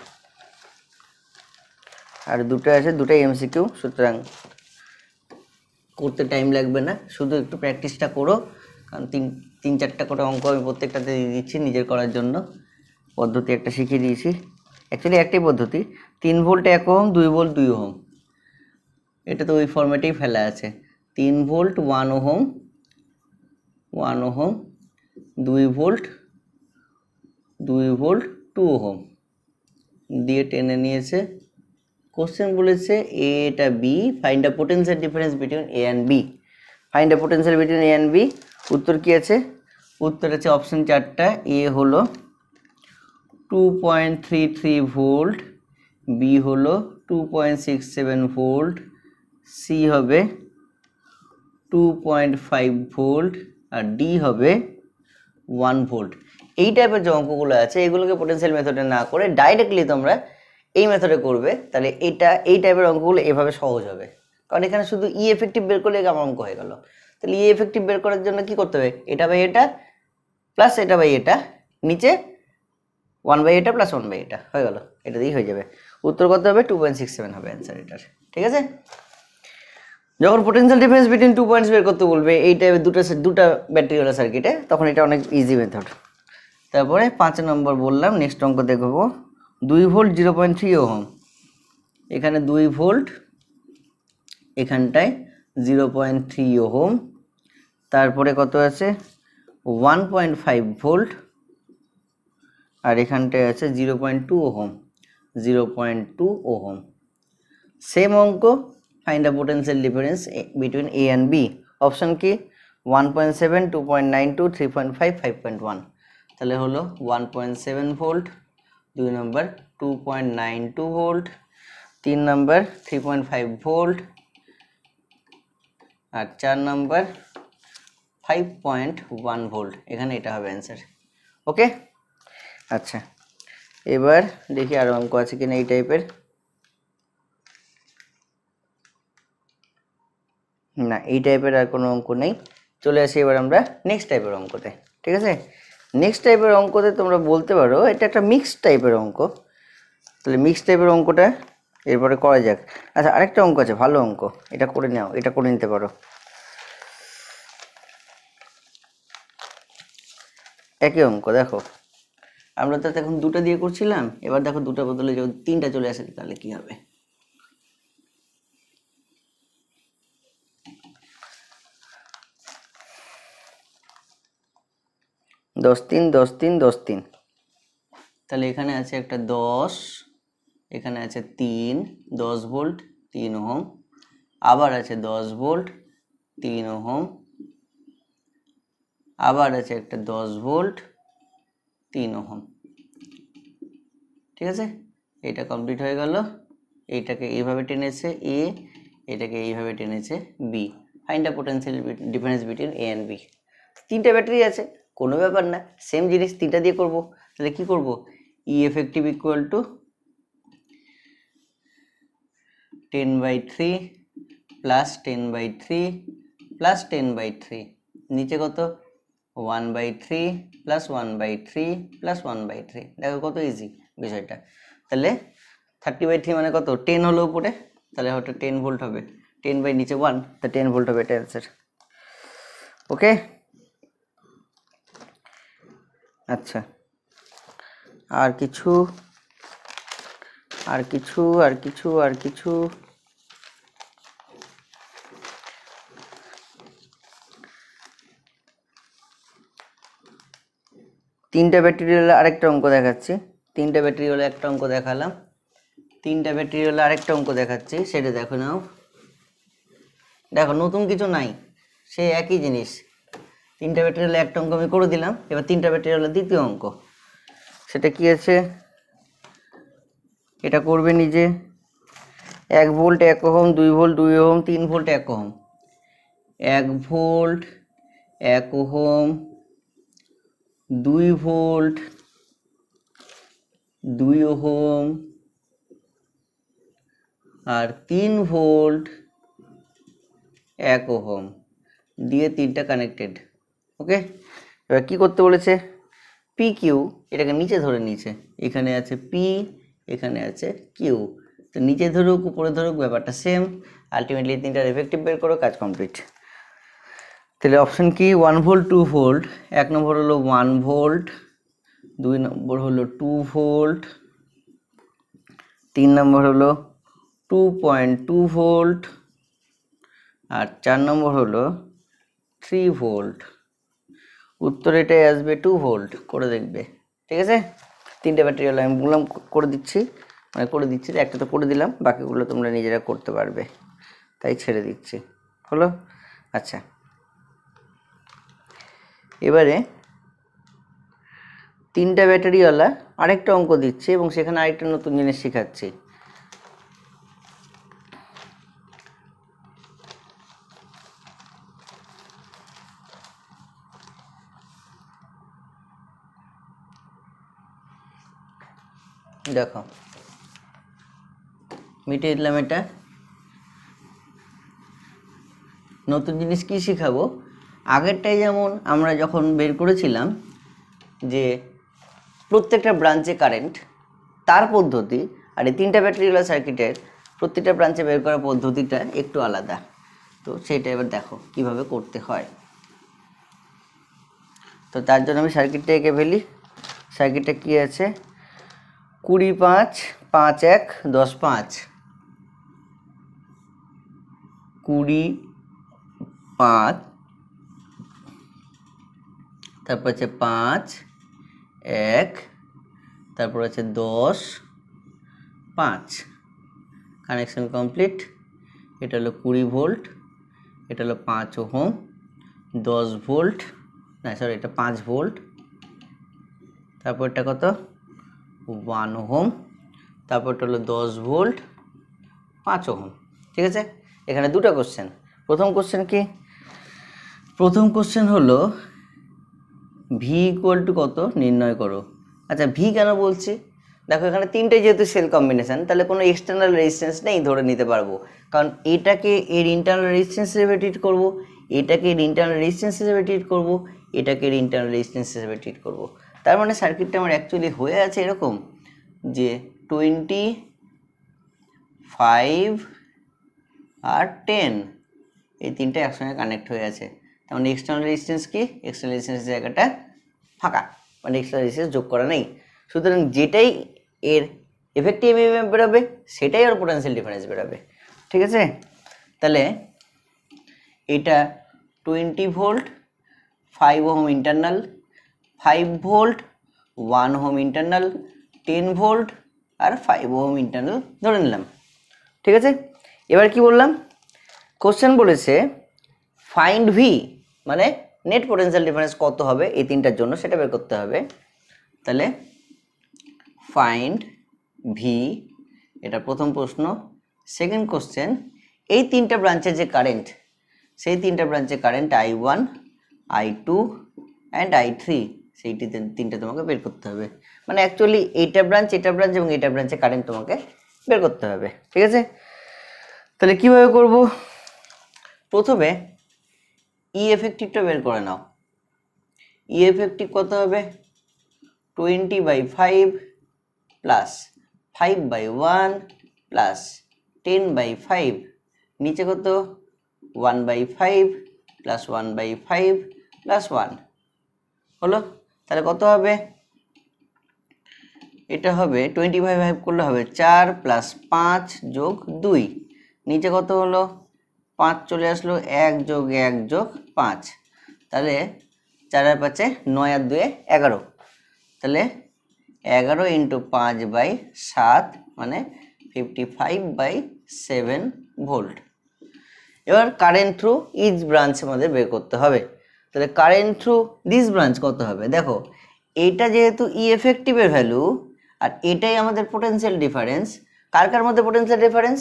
আর দুটো আছে দুটাই সিকিউ সুতরাং করতে টাইম লাগবে না শুধু একটু প্র্যাকটিসটা করো কারণ তিন তিন চারটা করে অঙ্ক আমি প্রত্যেকটাতে দিয়ে দিচ্ছি নিজের করার জন্য পদ্ধতি একটা শিখিয়ে দিয়েছি অ্যাকচুয়ালি একটাই পদ্ধতি তিন ভোল্ট এক ওহম দুই ভোল্ট দুই ওহম এটা তো ওই ফর্মেটেই ফেলা আছে তিন volt one ohm one ohm দুই ভোল্ট দুই ভোল্ট টু ওহম দিয়ে টেনে নিয়েছে কোশ্চেন বলেছে এ এটা B find the potential difference between A and B find the potential between A and B উত্তর কী আছে উত্তর আছে অপশন চারটা এ হলো two point three three volt B হলো two point six seven volt C হবে টু পয়েন্ট ফাইভ ভোল্ট আর ডি হবে ওয়ান ভোল্ট এই টাইপের যে অঙ্কগুলো আছে এগুলোকে পোটেন্সিয়াল মেথডে না করে ডাইরেক্টলি তোমরা এই মেথডে করবে তাহলে এটা এই টাইপের অঙ্কগুলো এভাবে সহজ হবে কারণ এখানে শুধু ই e এফেক্টিভ বের করলে আমার অঙ্ক হয়ে গেল তাহলে ই e এফেক্টিভ বের করার জন্য কি করতে হবে এটা বাই এটা প্লাস এটা বাই এটা নিচে ওয়ান বাই এটা প্লাস ওয়ান বাই এটা হয়ে গেল এটা দিয়েই হয়ে যাবে উত্তর কত হবে টু পয়েন্ট সিক্স সেভেন হবে অ্যান্সার এটার ঠিক আছে যখন potential difference between two points বের করতে বলবে এই টাইপের দুটো দুটো ব্যাটারিওয়ালা সার্কিটে তখন এটা অনেক ইজি মেথড তারপরে পাঁচ নম্বর বললাম নেক্সট অঙ্ক দেখবো দুই volt zero point three ohm এখানে দুই ভোল্ট এখানটায় জিরো পয়েন্ট থ্রি ওহম তারপরে কত আছে ওয়ান পয়েন্ট ফাইভ ভোল্ট আর এখানটায় আছে zero point two ohm zero point two ohm same অঙ্ক find the potential difference between A and B option কি 1.7 ফাইভ পয়েন্ট ওয়ান তাহলে হলো সেভেন ভোল্ট দুই নম্বর টু ভোল্ট তিন নম্বর 3.5 ভোল্ট আর চার নম্বর 5.1 ভোল্ট এখানে এটা হবে অ্যান্সার ওকে আচ্ছা এবার দেখি আরও অঙ্ক আছে কিনা এই টাইপের না এই টাইপের আর কোনো অঙ্ক নেই চলে আসি এবার আমরা নেক্সট টাইপের অঙ্কতে ঠিক আছে নেক্সট টাইপের অঙ্কতে তোমরা বলতে পারো এটা একটা মিক্সড টাইপের অঙ্ক তাহলে মিক্সড টাইপের অঙ্কটা এরপরে করা যাক আচ্ছা আরেকটা অঙ্ক আছে ভালো অঙ্ক এটা করে নাও এটা করে নিতে পারো একই অঙ্ক দেখো আমরা তো এখন দুটো দিয়ে করছিলাম এবার দেখো দুটো বদলে যদি তিনটা চলে আসে তাহলে কী হবে দশ তিন দশ তিন দশ তিন তাহলে এখানে আছে একটা দশ এখানে আছে তিন দশ ভোল্ট তিন ওহম আবার আছে দশ ভোল্ট তিন ওহম আবার আছে একটা দশ ভোল্ট তিন ওহম ঠিক আছে এটা কমপ্লিট হয়ে গেল এইটাকে এইভাবে টেনেছে এ এটাকে এইভাবে টেনেছে B find the potential difference between A and B তিনটে ব্যাটারি আছে কোনো ব্যাপার না সেম জিনিস তিনটা দিয়ে করব তাহলে কি করব E effective equal to ten by three plus ten by three plus ten by three নিচে কত one by three plus one by three plus one by three দেখো কত ইজি বিষয়টা তাহলে থার্টি বাই থ্রি মানে কত টেন হলো উপরে তাহলে হয়তো টেন ভোল্ট হবে টেন বাই নিচে ওয়ান তা টেন ভোল্ট হবে এটা অ্যান্সার ওকে আচ্ছা আর কিছু আর কিছু আর কিছু আর কিছু তিনটা ব্যাটেরিয়াল আরেকটা অঙ্ক দেখাচ্ছি তিনটা ব্যাটেরিয়াল একটা অঙ্ক দেখালাম তিনটা ব্যাটেরিয়াল আরেকটা অঙ্ক দেখাচ্ছি সেটা দেখো নাও দেখো নতুন কিছু নাই সে একই জিনিস তিনটা ব্যাটারি একটা অঙ্ক আমি করে দিলাম এবার তিনটা ব্যাটারি দ্বিতীয় অঙ্ক সেটা কি আছে এটা করবে নিজে এক ভোল্ট এক ওহম দুই ভোল্ট দুই ওহম তিন ভোল্ট এক ওহম এক ভোল্ট এক ওহম দুই ভোল্ট দুই ওহম আর তিন ভোল্ট এক ওহম দিয়ে তিনটা কানেক্টেড ওকে এবার কী করতে বলেছে পি কিউ এটাকে নিচে ধরে নিয়েছে এখানে আছে পি এখানে আছে কিউ তো নিচে ধরুক উপরে ধরুক ব্যাপারটা সেম আলটিমেটলি তিনটার এফেক্টিভ বের করো কাজ কমপ্লিট তাহলে অপশান কি ওয়ান ভোল্ট টু ভোল্ট এক নম্বর হলো ওয়ান ভোল্ট দুই নম্বর হলো টু ভোল্ট তিন নম্বর হলো টু পয়েন্ট টু ভোল্ট আর চার নম্বর হলো থ্রি ভোল্ট উত্তর এটাই আসবে টু ভোল্ট করে দেখবে ঠিক আছে তিনটে ম্যাটেরিয়াল আমি বললাম করে দিচ্ছি মানে করে দিচ্ছি একটা তো করে দিলাম বাকিগুলো তোমরা নিজেরা করতে পারবে তাই ছেড়ে দিচ্ছি হলো আচ্ছা এবারে তিনটা ব্যাটারিওয়ালা আরেকটা অঙ্ক দিচ্ছে এবং সেখানে আরেকটা নতুন জিনিস শেখাচ্ছি দেখো মিটিয়ে দিলাম এটা নতুন জিনিস কী শেখাবো আগেরটাই যেমন আমরা যখন বের করেছিলাম যে প্রত্যেকটা ব্রাঞ্চে কারেন্ট তার পদ্ধতি আর এই তিনটা ব্যাটারিওয়ালা সার্কিটের প্রত্যেকটা ব্রাঞ্চে বের করার পদ্ধতিটা একটু আলাদা তো সেটা এবার দেখো কিভাবে করতে হয় তো তার জন্য আমি সার্কিটটা এঁকে ফেলি সার্কিটটা কী আছে কুড়ি পাঁচ পাঁচ এক দশ পাঁচ কুড়ি পাঁচ তারপর আছে পাঁচ এক তারপর আছে দশ পাঁচ কানেকশন কমপ্লিট এটা হলো কুড়ি ভোল্ট এটা হলো পাঁচ ওহম দশ ভোল্ট না সরি এটা পাঁচ ভোল্ট তারপর এটা কত ওয়ান ওহম তারপরটা হলো দশ ভোল্ট পাঁচ হোম ঠিক আছে এখানে দুটো কোশ্চেন প্রথম কোশ্চেন কি প্রথম কোশ্চেন হলো ভি ইকুয়াল টু কত নির্ণয় করো আচ্ছা ভি কেন বলছি দেখো এখানে তিনটে যেহেতু সেল কম্বিনেশান তাহলে কোনো এক্সটার্নাল রেজিস্ট্যান্স নেই ধরে নিতে পারবো কারণ এটাকে এর ইন্টারনাল রেজিস্ট্যান্স হিসেবে ট্রিট করবো এটাকে এর ইন্টারনাল রেজিস্ট্যান্স হিসেবে ট্রিট করবো এটাকে এর ইন্টারনাল রেজিস্ট্যান্স হিসেবে ট্রিট করবো তার মানে সার্কিটটা আমার অ্যাকচুয়ালি হয়ে আছে এরকম যে টোয়েন্টি ফাইভ আর টেন এই তিনটা একসঙ্গে কানেক্ট হয়ে আছে তার মানে এক্সটার্নাল রেজিস্টেন্স কি এক্সটার্নাল রেজিস্ট্যান্সের জায়গাটা ফাঁকা মানে এক্সটার্নাল রেজিস্টেন্স যোগ করা নেই সুতরাং যেটাই এর এফেক্টিভ এম MMM বেরোবে সেটাই ওর পোটেন্সিয়াল ডিফারেন্স বেরোবে ঠিক আছে তাহলে এটা twenty volt five ohm internal five volt one ohm internal ten volt আর ফাইভ হোম ইন্টারনাল ধরে নিলাম ঠিক আছে এবার কি বললাম কোশ্চেন বলেছে ফাইন্ড ভি মানে নেট পোটেন্সিয়াল ডিফারেন্স কত হবে এই তিনটার জন্য সেটা বের করতে হবে তাহলে ফাইন্ড ভি এটা প্রথম প্রশ্ন সেকেন্ড কোশ্চেন এই তিনটা ব্রাঞ্চের যে কারেন্ট সেই তিনটা ব্রাঞ্চে current I one I two and I three সেইটি তিনটা তোমাকে বের করতে হবে মানে অ্যাকচুয়ালি এইটা ব্রাঞ্চ এটা ব্রাঞ্চ এবং এটা ব্রাঞ্চে কারেন্ট তোমাকে বের করতে হবে ঠিক আছে তাহলে কীভাবে করব প্রথমে ই e এফেক্টিভটা বের করে নাও ই e এফেক্টিভ কত হবে twenty by five plus five by one plus ten by five নিচে কত one by five plus one by five plus one হলো তাহলে কত হবে এটা হবে টোয়েন্টি ফাইভ ফাইভ করলে হবে চার প্লাস পাঁচ যোগ দুই নিচে কত হলো পাঁচ চলে আসলো এক যোগ এক যোগ পাঁচ তাহলে চার আর পাঁচে নয় আর দুয়ে এগারো তাহলে এগারো ইন্টু পাঁচ বাই সাত মানে fifty five by seven volt এবার কারেন্ট থ্রু ইজ ব্রাঞ্চ আমাদের বের করতে হবে তাহলে কারেন্ট থ্রু দিস ব্রাঞ্চ কত হবে দেখো এটা যেহেতু ই এফেক্টিভের ভ্যালু আর এটাই আমাদের পোটেন্সিয়াল ডিফারেন্স কার কার মধ্যে পোটেন্সিয়াল ডিফারেন্স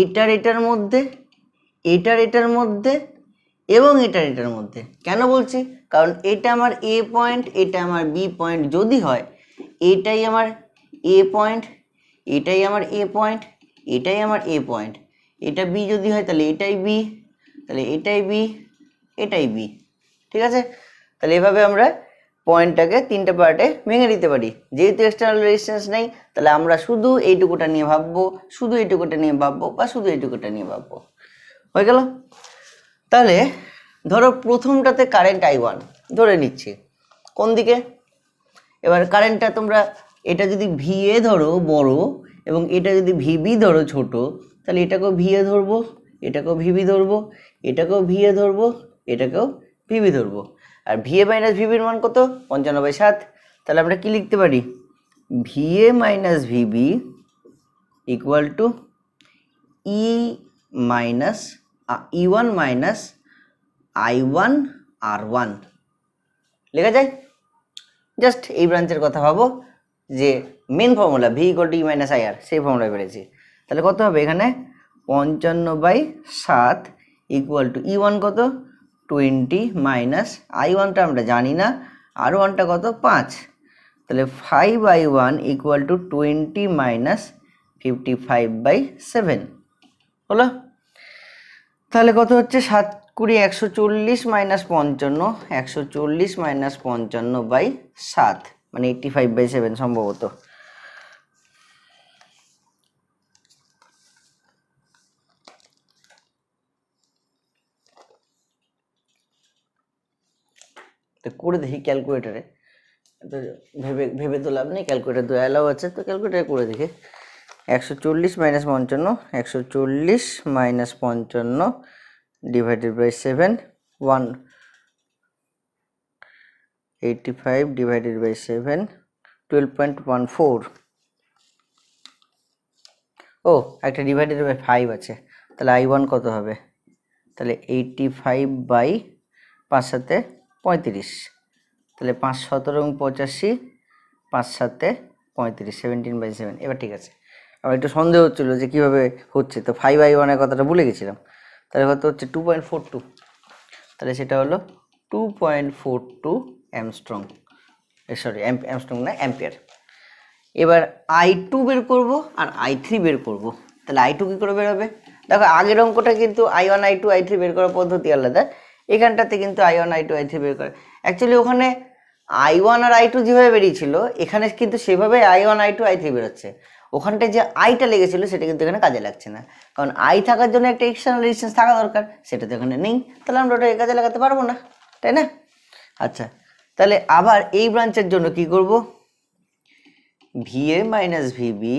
এটার এটার মধ্যে এটার এটার মধ্যে এবং এটার এটার মধ্যে কেন বলছি কারণ এটা আমার এ পয়েন্ট এটা আমার বি পয়েন্ট যদি হয় এটাই আমার এ পয়েন্ট এটাই আমার এ পয়েন্ট এটাই আমার এ পয়েন্ট এটা বি যদি হয় তাহলে এটাই বি তাহলে এটাই বি এটাই বি ঠিক আছে তাহলে এভাবে আমরা পয়েন্টটাকে তিনটে পার্টে ভেঙে দিতে পারি যেহেতু এক্সটার্নাল রেজিস্ট্যান্স নেই তাহলে আমরা শুধু এইটুকুটা নিয়ে ভাববো শুধু এইটুকুটা নিয়ে ভাববো বা শুধু এইটুকুটা নিয়ে ভাববো হয়ে গেল তাহলে ধরো প্রথমটাতে কারেন্ট আই ওয়ান ধরে নিচ্ছি কোন দিকে এবার কারেন্টটা তোমরা এটা যদি ভি এ ধরো বড় এবং এটা যদি ভিবি ধরো ছোট তাহলে এটাকেও ভি এ ধরবো এটাকেও ভিবি ধরবো এটাকেও ভিএ ধরবো এটাকেও ভিবি ধরবো আর ভিএ মাইনাস ভিবির মান কত পঞ্চান্ন বাই সাত তাহলে আমরা কি লিখতে পারি V A minus VB equal to E minus E one minus I one R one লেখা যায় জাস্ট এই ব্রাঞ্চের কথা ভাবো যে main formula V equal to E minus I R সেই ফর্মুলায় পেরেছি তাহলে কত হবে এখানে পঞ্চান্ন বাই সাত ইকুয়াল টু ই ওয়ান কত টোয়েন্টি মাইনাস আই ওয়ানটা আমরা জানি না আর ওয়ানটা কত পাঁচ তাহলে five I one equal to twenty minus fifty five by seven হলো তাহলে কত হচ্ছে সাত কুড়ি একশো চল্লিশ মাইনাস পঞ্চান্ন একশো চল্লিশ মাইনাস পঞ্চান্ন বাই সাত মানে এইটটি ফাইভ বাই সেভেন সম্ভবত তো করে দেখি ক্যালকুলেটারে তো ভেবে ভেবে তো লাভ নেই ক্যালকুলেটার তো অ্যালাউ আছে তো ক্যালকুলেটারে করে দেখি একশো চল্লিশ মাইনাস পঞ্চান্ন একশো চল্লিশ মাইনাস পঞ্চান্ন divided by seven one eighty five divided by seven twelve point one four ও একটা ডিভাইডেড বাই ফাইভ আছে তাহলে আই ওয়ান কত হবে তাহলে এইটটি ফাইভ বাই পাঁচ সাথে পঁয়ত্রিশ তাহলে পাঁচ সতেরো এবং পঁচাশি পাঁচ সাতে পঁয়ত্রিশ সেভেন্টিন বাই সেভেন এবার ঠিক আছে আমার একটু সন্দেহ হচ্ছিলো যে কীভাবে হচ্ছে তো ফাইভ আই ওয়ানের কথাটা ভুলে গেছিলাম তাহলে হয়তো হচ্ছে টু পয়েন্ট ফোর টু তাহলে সেটা হলো two point four two Armstrong sorry Armstrong না অ্যাম্পিয়ার এবার আই টু বের করবো আর আই থ্রি বের করবো তাহলে আই টু কী করে বেরোবে দেখো আগের অঙ্কটা কিন্তু I one I two I three বের করার পদ্ধতি আলাদা এখানটাতে কিন্তু I one I two I three বের করে অ্যাকচুয়ালি ওখানে আই ওয়ান আর আই টু যেভাবে বেরিয়েছিল এখানে কিন্তু সেভাবে I one I two I three বেরোচ্ছে ওখানটায় যে আইটা লেগেছিলো সেটা কিন্তু এখানে কাজে লাগছে না কারণ আই থাকার জন্য একটা এক্সটার্নাল রেজিস্ট্যান্স থাকা দরকার সেটা তো এখানে নেই তাহলে আমরা ওটা কাজে লাগাতে পারবো না তাই না আচ্ছা তাহলে আবার এই ব্রাঞ্চের জন্য কি করব ভিএ মাইনাস ভিবি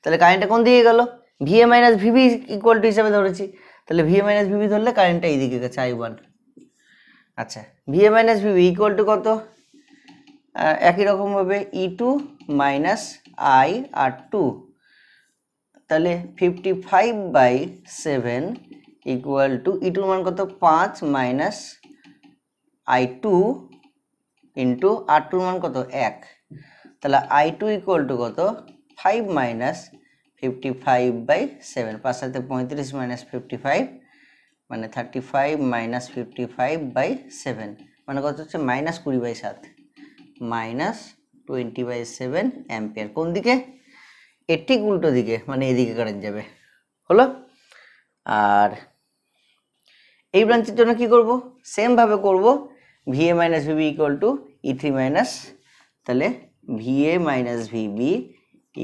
তাহলে কারেন্টটা কোন দিকে গেল V A minus VB equal to হিসাবে ধরেছি তাহলে ভিএ মাইনাস ভিবি ধরলে কারেন্টটা এইদিকে গেছে আই ওয়ান আচ্ছা V A minus VB equal to কত একই রকমভাবে E e two minus I R two তাহলে fifty five by seven equal to E টুর মান কত পাঁচ minus I two into R টুর মান কত এক তাহলে আই টু ইকুয়াল টু কত five minus fifty five by seven পাঁচ সাথে পঁয়ত্রিশ মাইনাস ফিফটি ফাইভ মানে thirty five minus fifty five by seven মানে কত হচ্ছে মাইনাস কুড়ি বাই সাত minus twenty by seven ampere কোন দিকে এটি উল্টো দিকে মানে এদিকে কারেন্ট যাবে হলো আর এই ব্রাঞ্চের জন্য কি করব সেমভাবে করব V A minus VB equal to E three minus তাহলে V A minus VB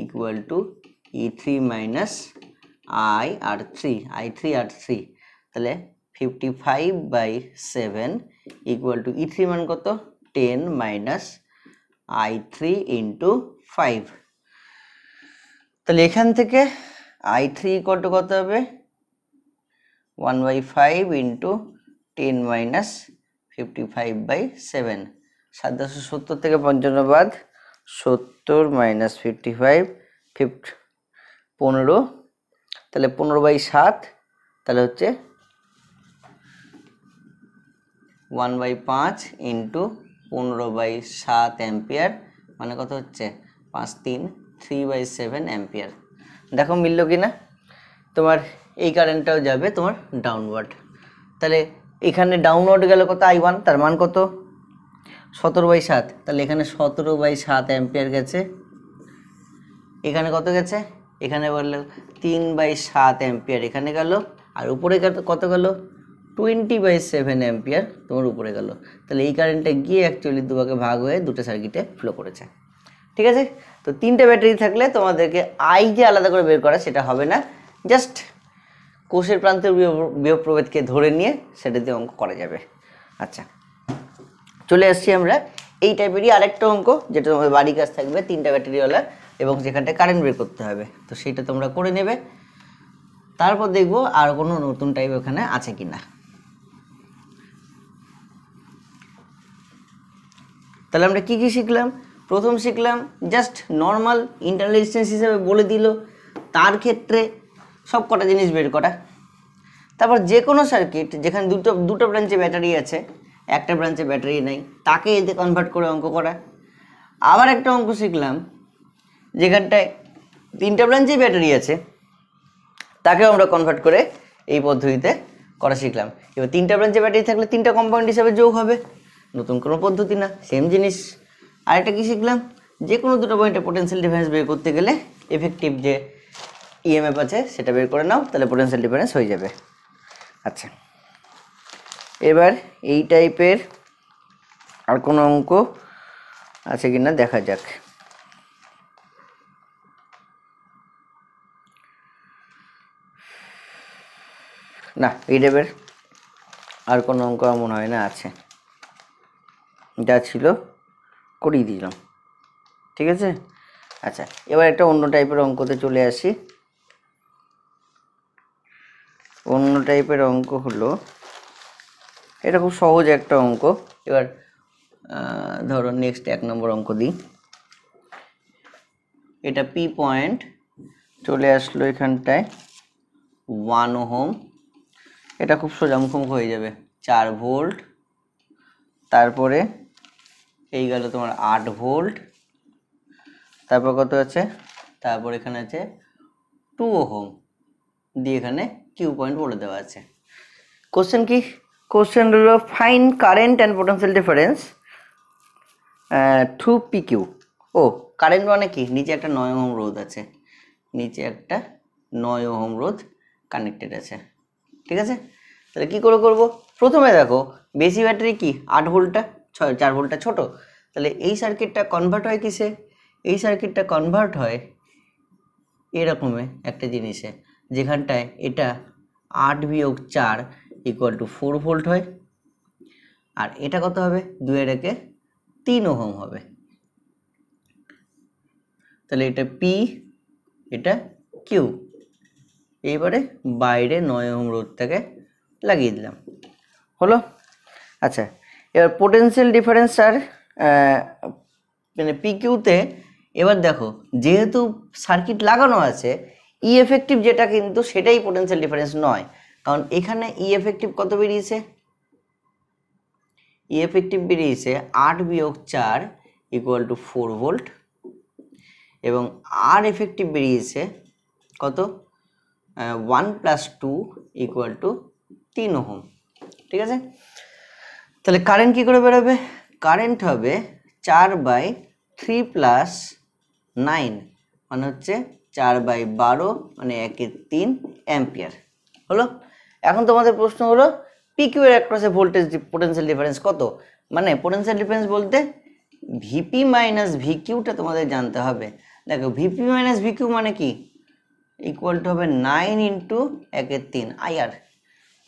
equal to E three minus I R three I three R three তাহলে fifty five by seven equal to E three মান কত ten minus I three into five তাহলে এখান থেকে I three কত কত হবে one by five into ten minus fifty five by seven সাতশো সত্তর থেকে পঞ্চান্ন বাদ সত্তর মাইনাস ফিফটি ফাইভ ফিফটি পনেরো তাহলে পনেরো বাই সাত তাহলে হচ্ছে ওয়ান বাই পাঁচ ইন্টু পনেরো বাই সাত অ্যাম্পিয়ার মানে কত হচ্ছে পাঁচ তিন থ্রি বাই সেভেন অ্যাম্পিয়ার দেখো মিলল কি না তোমার এই কারেন্টটাও যাবে তোমার ডাউনওয়ার্ড তাহলে এখানে ডাউনওয়ার্ড গেলে কত আই ওয়ান তার মান কত সতেরো বাই সাত তাহলে এখানে সতেরো বাই সাত অ্যাম্পিয়ার গেছে এখানে কত গেছে এখানে বলল তিন বাই সাত অ্যাম্পিয়ার এখানে গেল আর উপরে কত গেল টোয়েন্টি বাই সেভেন অ্যাম্পিয়ার তোমার উপরে গেল তাহলে এই কারেন্টটা গিয়ে অ্যাকচুয়ালি দুভাগে ভাগ হয়ে দুটো সার্কিটে ফ্লো করেছে ঠিক আছে তো তিনটে ব্যাটারি থাকলে তোমাদেরকে আই যে আলাদা করে বের করা সেটা হবে না জাস্ট কোষের প্রান্তের বিয় প্রভেদকে ধরে নিয়ে সেটা দিয়ে অঙ্ক করা যাবে আচ্ছা চলে আসছি আমরা এই টাইপেরই আরেকটা অঙ্ক যেটা তোমাদের বাড়ির কাজ থাকবে তিনটা ব্যাটারিওয়ালা এবং যেখানটায় কারেন্ট বের করতে হবে তো সেটা তোমরা করে নেবে তারপর দেখবো আর কোনো নতুন টাইপ ওখানে আছে কি না তাহলে আমরা কী কী শিখলাম প্রথম শিখলাম জাস্ট নর্মাল ইন্টারলিজেন্স হিসেবে বলে দিল তার ক্ষেত্রে সব কটা জিনিস বের করা তারপর যে কোনো সার্কিট যেখানে দুটো দুটো ব্রাঞ্চে ব্যাটারি আছে একটা ব্রাঞ্চে ব্যাটারি নেই তাকে এতে কনভার্ট করে অঙ্ক করা আবার একটা অঙ্ক শিখলাম যেখানটায় তিনটা ব্রাঞ্চেই ব্যাটারি আছে তাকেও আমরা কনভার্ট করে এই পদ্ধতিতে করা শিখলাম এবার তিনটা ব্রাঞ্চে ব্যাটারি থাকলে তিনটা কম্পাউন্ড হিসাবে যোগ হবে নতুন কোনো পদ্ধতি না সেম জিনিস আরেকটা কী শিখলাম যে কোনো দুটো পয়েন্টে পোটেন্সিয়াল ডিফারেন্স বের করতে গেলে এফেক্টিভ যে ইএমএফ আছে সেটা বের করে নাও তাহলে পোটেন্সিয়াল ডিফারেন্স হয়ে যাবে আচ্ছা এবার এই টাইপের আর কোনো অঙ্ক আছে কি না দেখা যাক না এই ইডেবের আর কোনো অঙ্ক মনে হয় না আছে যা ছিল করিয়ে দিলাম ঠিক আছে আচ্ছা এবার একটা অন্য টাইপের অঙ্কতে চলে আসি অন্য টাইপের অঙ্ক হলো এটা খুব সহজ একটা অঙ্ক এবার ধরো নেক্সট এক নম্বর অঙ্ক দিই এটা পি পয়েন্ট চলে আসলো এখানটায় ওয়ান হোম এটা খুব সোজা মুখোমুখি হয়ে যাবে চার ভোল্ট তারপরে এই গেল তোমার আট ভোল্ট তারপর কত আছে তারপর এখানে আছে টু হোম দিয়ে এখানে কিউ পয়েন্ট বলে দেওয়া আছে কোশ্চেন কি কোশ্চেন হলো find current and potential difference through P Q ও কারেন্ট মানে কি নিচে একটা নয় ওহম রোধ আছে নিচে একটা নয় ওহম রোধ কানেক্টেড আছে ঠিক আছে তাহলে কী করে করব প্রথমে দেখো বেশি ব্যাটারি কি আট ভোল্টটা ছয় চার ভোল্টটা ছোট তাহলে এই সার্কিটটা কনভার্ট হয় কিসে এই সার্কিটটা কনভার্ট হয় এরকমে একটা জিনিসে যেখানটায় এটা আট বিয়োগ চার ইকুয়াল টু ফোর ভোল্ট হয় আর এটা কত হবে দুয়ের একে তিন ওহম হবে তাহলে এটা পি এটা কিউ এইবারে বাইরে নয় ওহম রোধটাকে লাগিয়ে দিলাম হলো আচ্ছা এবার পোটেন্সিয়াল ডিফারেন্স আর মানে পিকিউতে এবার দেখো যেহেতু সার্কিট লাগানো আছে ই e এফেক্টিভ যেটা কিন্তু সেটাই পোটেন্সিয়াল ডিফারেন্স নয় কারণ এখানে ই e এফেক্টিভ কত বেরিয়েছে ই e এফেক্টিভ বেরিয়েছে আট বিয়োগ চার ইকুয়াল টু ফোর ভোল্ট এবং আর এফেক্টিভ বেরিয়েছে কত one plus two equal to তিন ওহম ঠিক আছে তাহলে কারেন্ট কী করে বেরোবে কারেন্ট হবে চার বাই থ্রি প্লাস নাইন মানে হচ্ছে চার বাই বারো মানে একের তিন অ্যাম্পিয়ার হলো এখন তোমাদের প্রশ্ন হলো পিকিউর অ্যাক্রসে ভোল্টেজ পোটেন্সিয়াল ডিফারেন্স কত মানে পোটেন্সিয়াল ডিফারেন্স বলতে ভিপি মাইনাস ভিকিউটা তোমাদের জানতে হবে দেখো ভিপি মাইনাস ভিকিউ মানে কি ইকুয়াল টু হবে নাইন ইন্টু একের তিন আইআর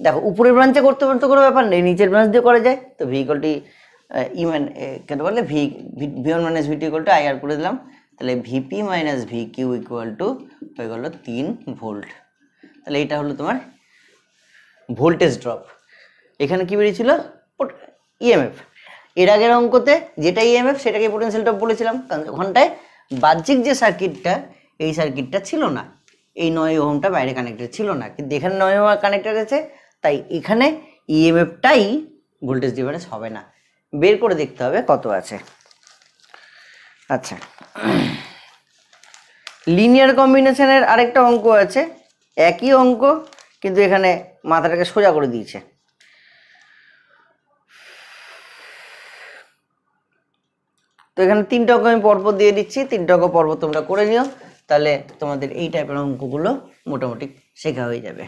দেখো উপরের ব্রাঞ্চে করতে পারতে কোনো ব্যাপার নেই নিচের ব্রাঞ্চ দিয়ে করা যায় তো ভিকলটি ইমান কেন বললে V V one minus V T I R করে দিলাম তাহলে V P minus V Q equal to হয়ে গেলো তিন ভোল্ট তাহলে এটা হলো তোমার ভোল্টেজ ড্রপ এখানে কি বেরিয়েছিল ইএমএফ e এর আগের অঙ্কতে যেটা ইএমএফ e সেটাকে পোটেন্সিয়াল ড্রপ বলেছিলাম কারণ ঘন্টায় বাহ্যিক যে সার্কিটটা এই সার্কিটটা ছিল না এই নয় ওহমটা বাইরে কানেক্টেড ছিল না কিন্তু এখানে নয় ওহম কানেক্টেড আছে তাই এখানে ইএমএফটাই ভোল্টেজ ডিফারেন্স হবে না বের করে দেখতে হবে কত আছে আচ্ছা লিনিয়ার কম্বিনেশনের আরেকটা অঙ্ক আছে একই অঙ্ক কিন্তু এখানে মাথাটাকে সোজা করে দিয়েছে তো এখানে তিনটা অঙ্ক আমি পরপর দিয়ে দিচ্ছি তিনটা অঙ্ক পরপর তোমরা করে নিও তাহলে তোমাদের এই টাইপের অঙ্কগুলো মোটামুটি শেখা হয়ে যাবে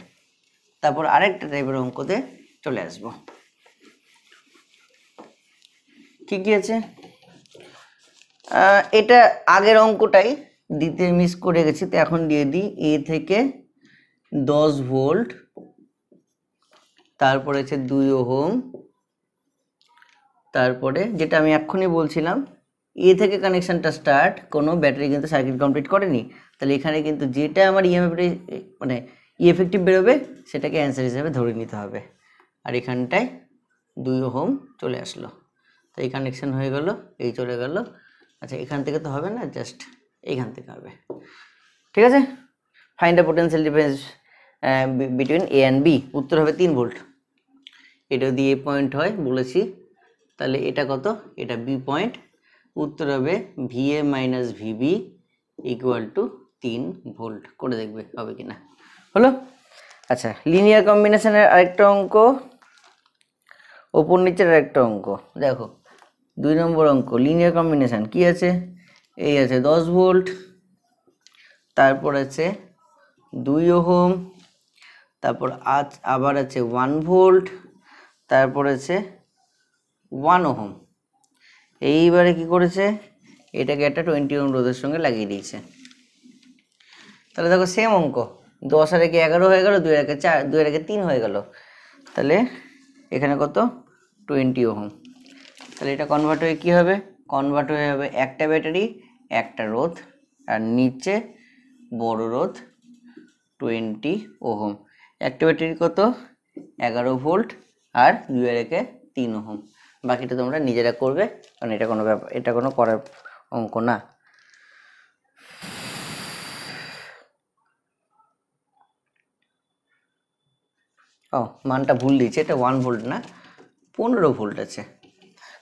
তারপর আরেকটা টাইপের অঙ্কতে চলে আসব কি কি আছে এটা আগের অঙ্কটাই দিতে মিস করে গেছি তো এখন দিয়ে দিই এ থেকে দশ ভোল্ট তারপরে আছে দুই ওহম তারপরে যেটা আমি এক্ষুনি বলছিলাম এ থেকে কানেকশানটা স্টার্ট কোনো ব্যাটারি কিন্তু সার্কিট কমপ্লিট করেনি তাহলে এখানে কিন্তু যেটা আমার ইএমএফটি মানে ইএফেক্টিভ বেরোবে সেটাকে অ্যান্সার হিসেবে ধরে নিতে হবে আর এখানটায় দুই হোম চলে আসলো তো এই কানেকশান হয়ে গেল এই চলে গেল আচ্ছা এখান থেকে তো হবে না জাস্ট এইখান থেকে হবে ঠিক আছে find the potential difference between A and B উত্তর হবে তিন ভোল্ট এটা যদি এ পয়েন্ট হয় বলেছি তাহলে এটা কত এটা বি পয়েন্ট উত্তর হবে V A minus VB equal to তিন ভোল্ট করে দেখবে হবে কি না হলো আচ্ছা লিনিয়ার কম্বিনেশনের আরেকটা অঙ্ক ওপর নিচের আরেকটা অঙ্ক দেখো দুই নম্বর অঙ্ক লিনিয়ার কম্বিনেশান কি আছে এই আছে দশ ভোল্ট তারপর আছে দুই ওহম তারপর আজ আবার আছে ওয়ান ভোল্ট তারপর আছে ওয়ান ওহম এইবারে কি করেছে এটাকে একটা টোয়েন্টি ওম রোদের সঙ্গে লাগিয়ে দিয়েছে তাহলে দেখো সেম অঙ্ক দশ আর একে এগারো হয়ে গেল দুই একে চার দুই একে তিন হয়ে গেল তাহলে এখানে কত টোয়েন্টি ওহম তাহলে এটা কনভার্ট হয়ে কী হবে কনভার্ট হয়ে হবে একটা ব্যাটারি একটা রোধ আর নিচে বড় রোধ টোয়েন্টি ওহম একটা ব্যাটারি কত এগারো ভোল্ট আর দুই একে তিন ওহম বাকিটা তোমরা নিজেরা করবে কারণ এটা কোনো ব্যাপার এটা কোনো করার অঙ্ক না ও মানটা ভুল দিয়েছে এটা ওয়ান ভোল্ট না পনেরো ভোল্ট আছে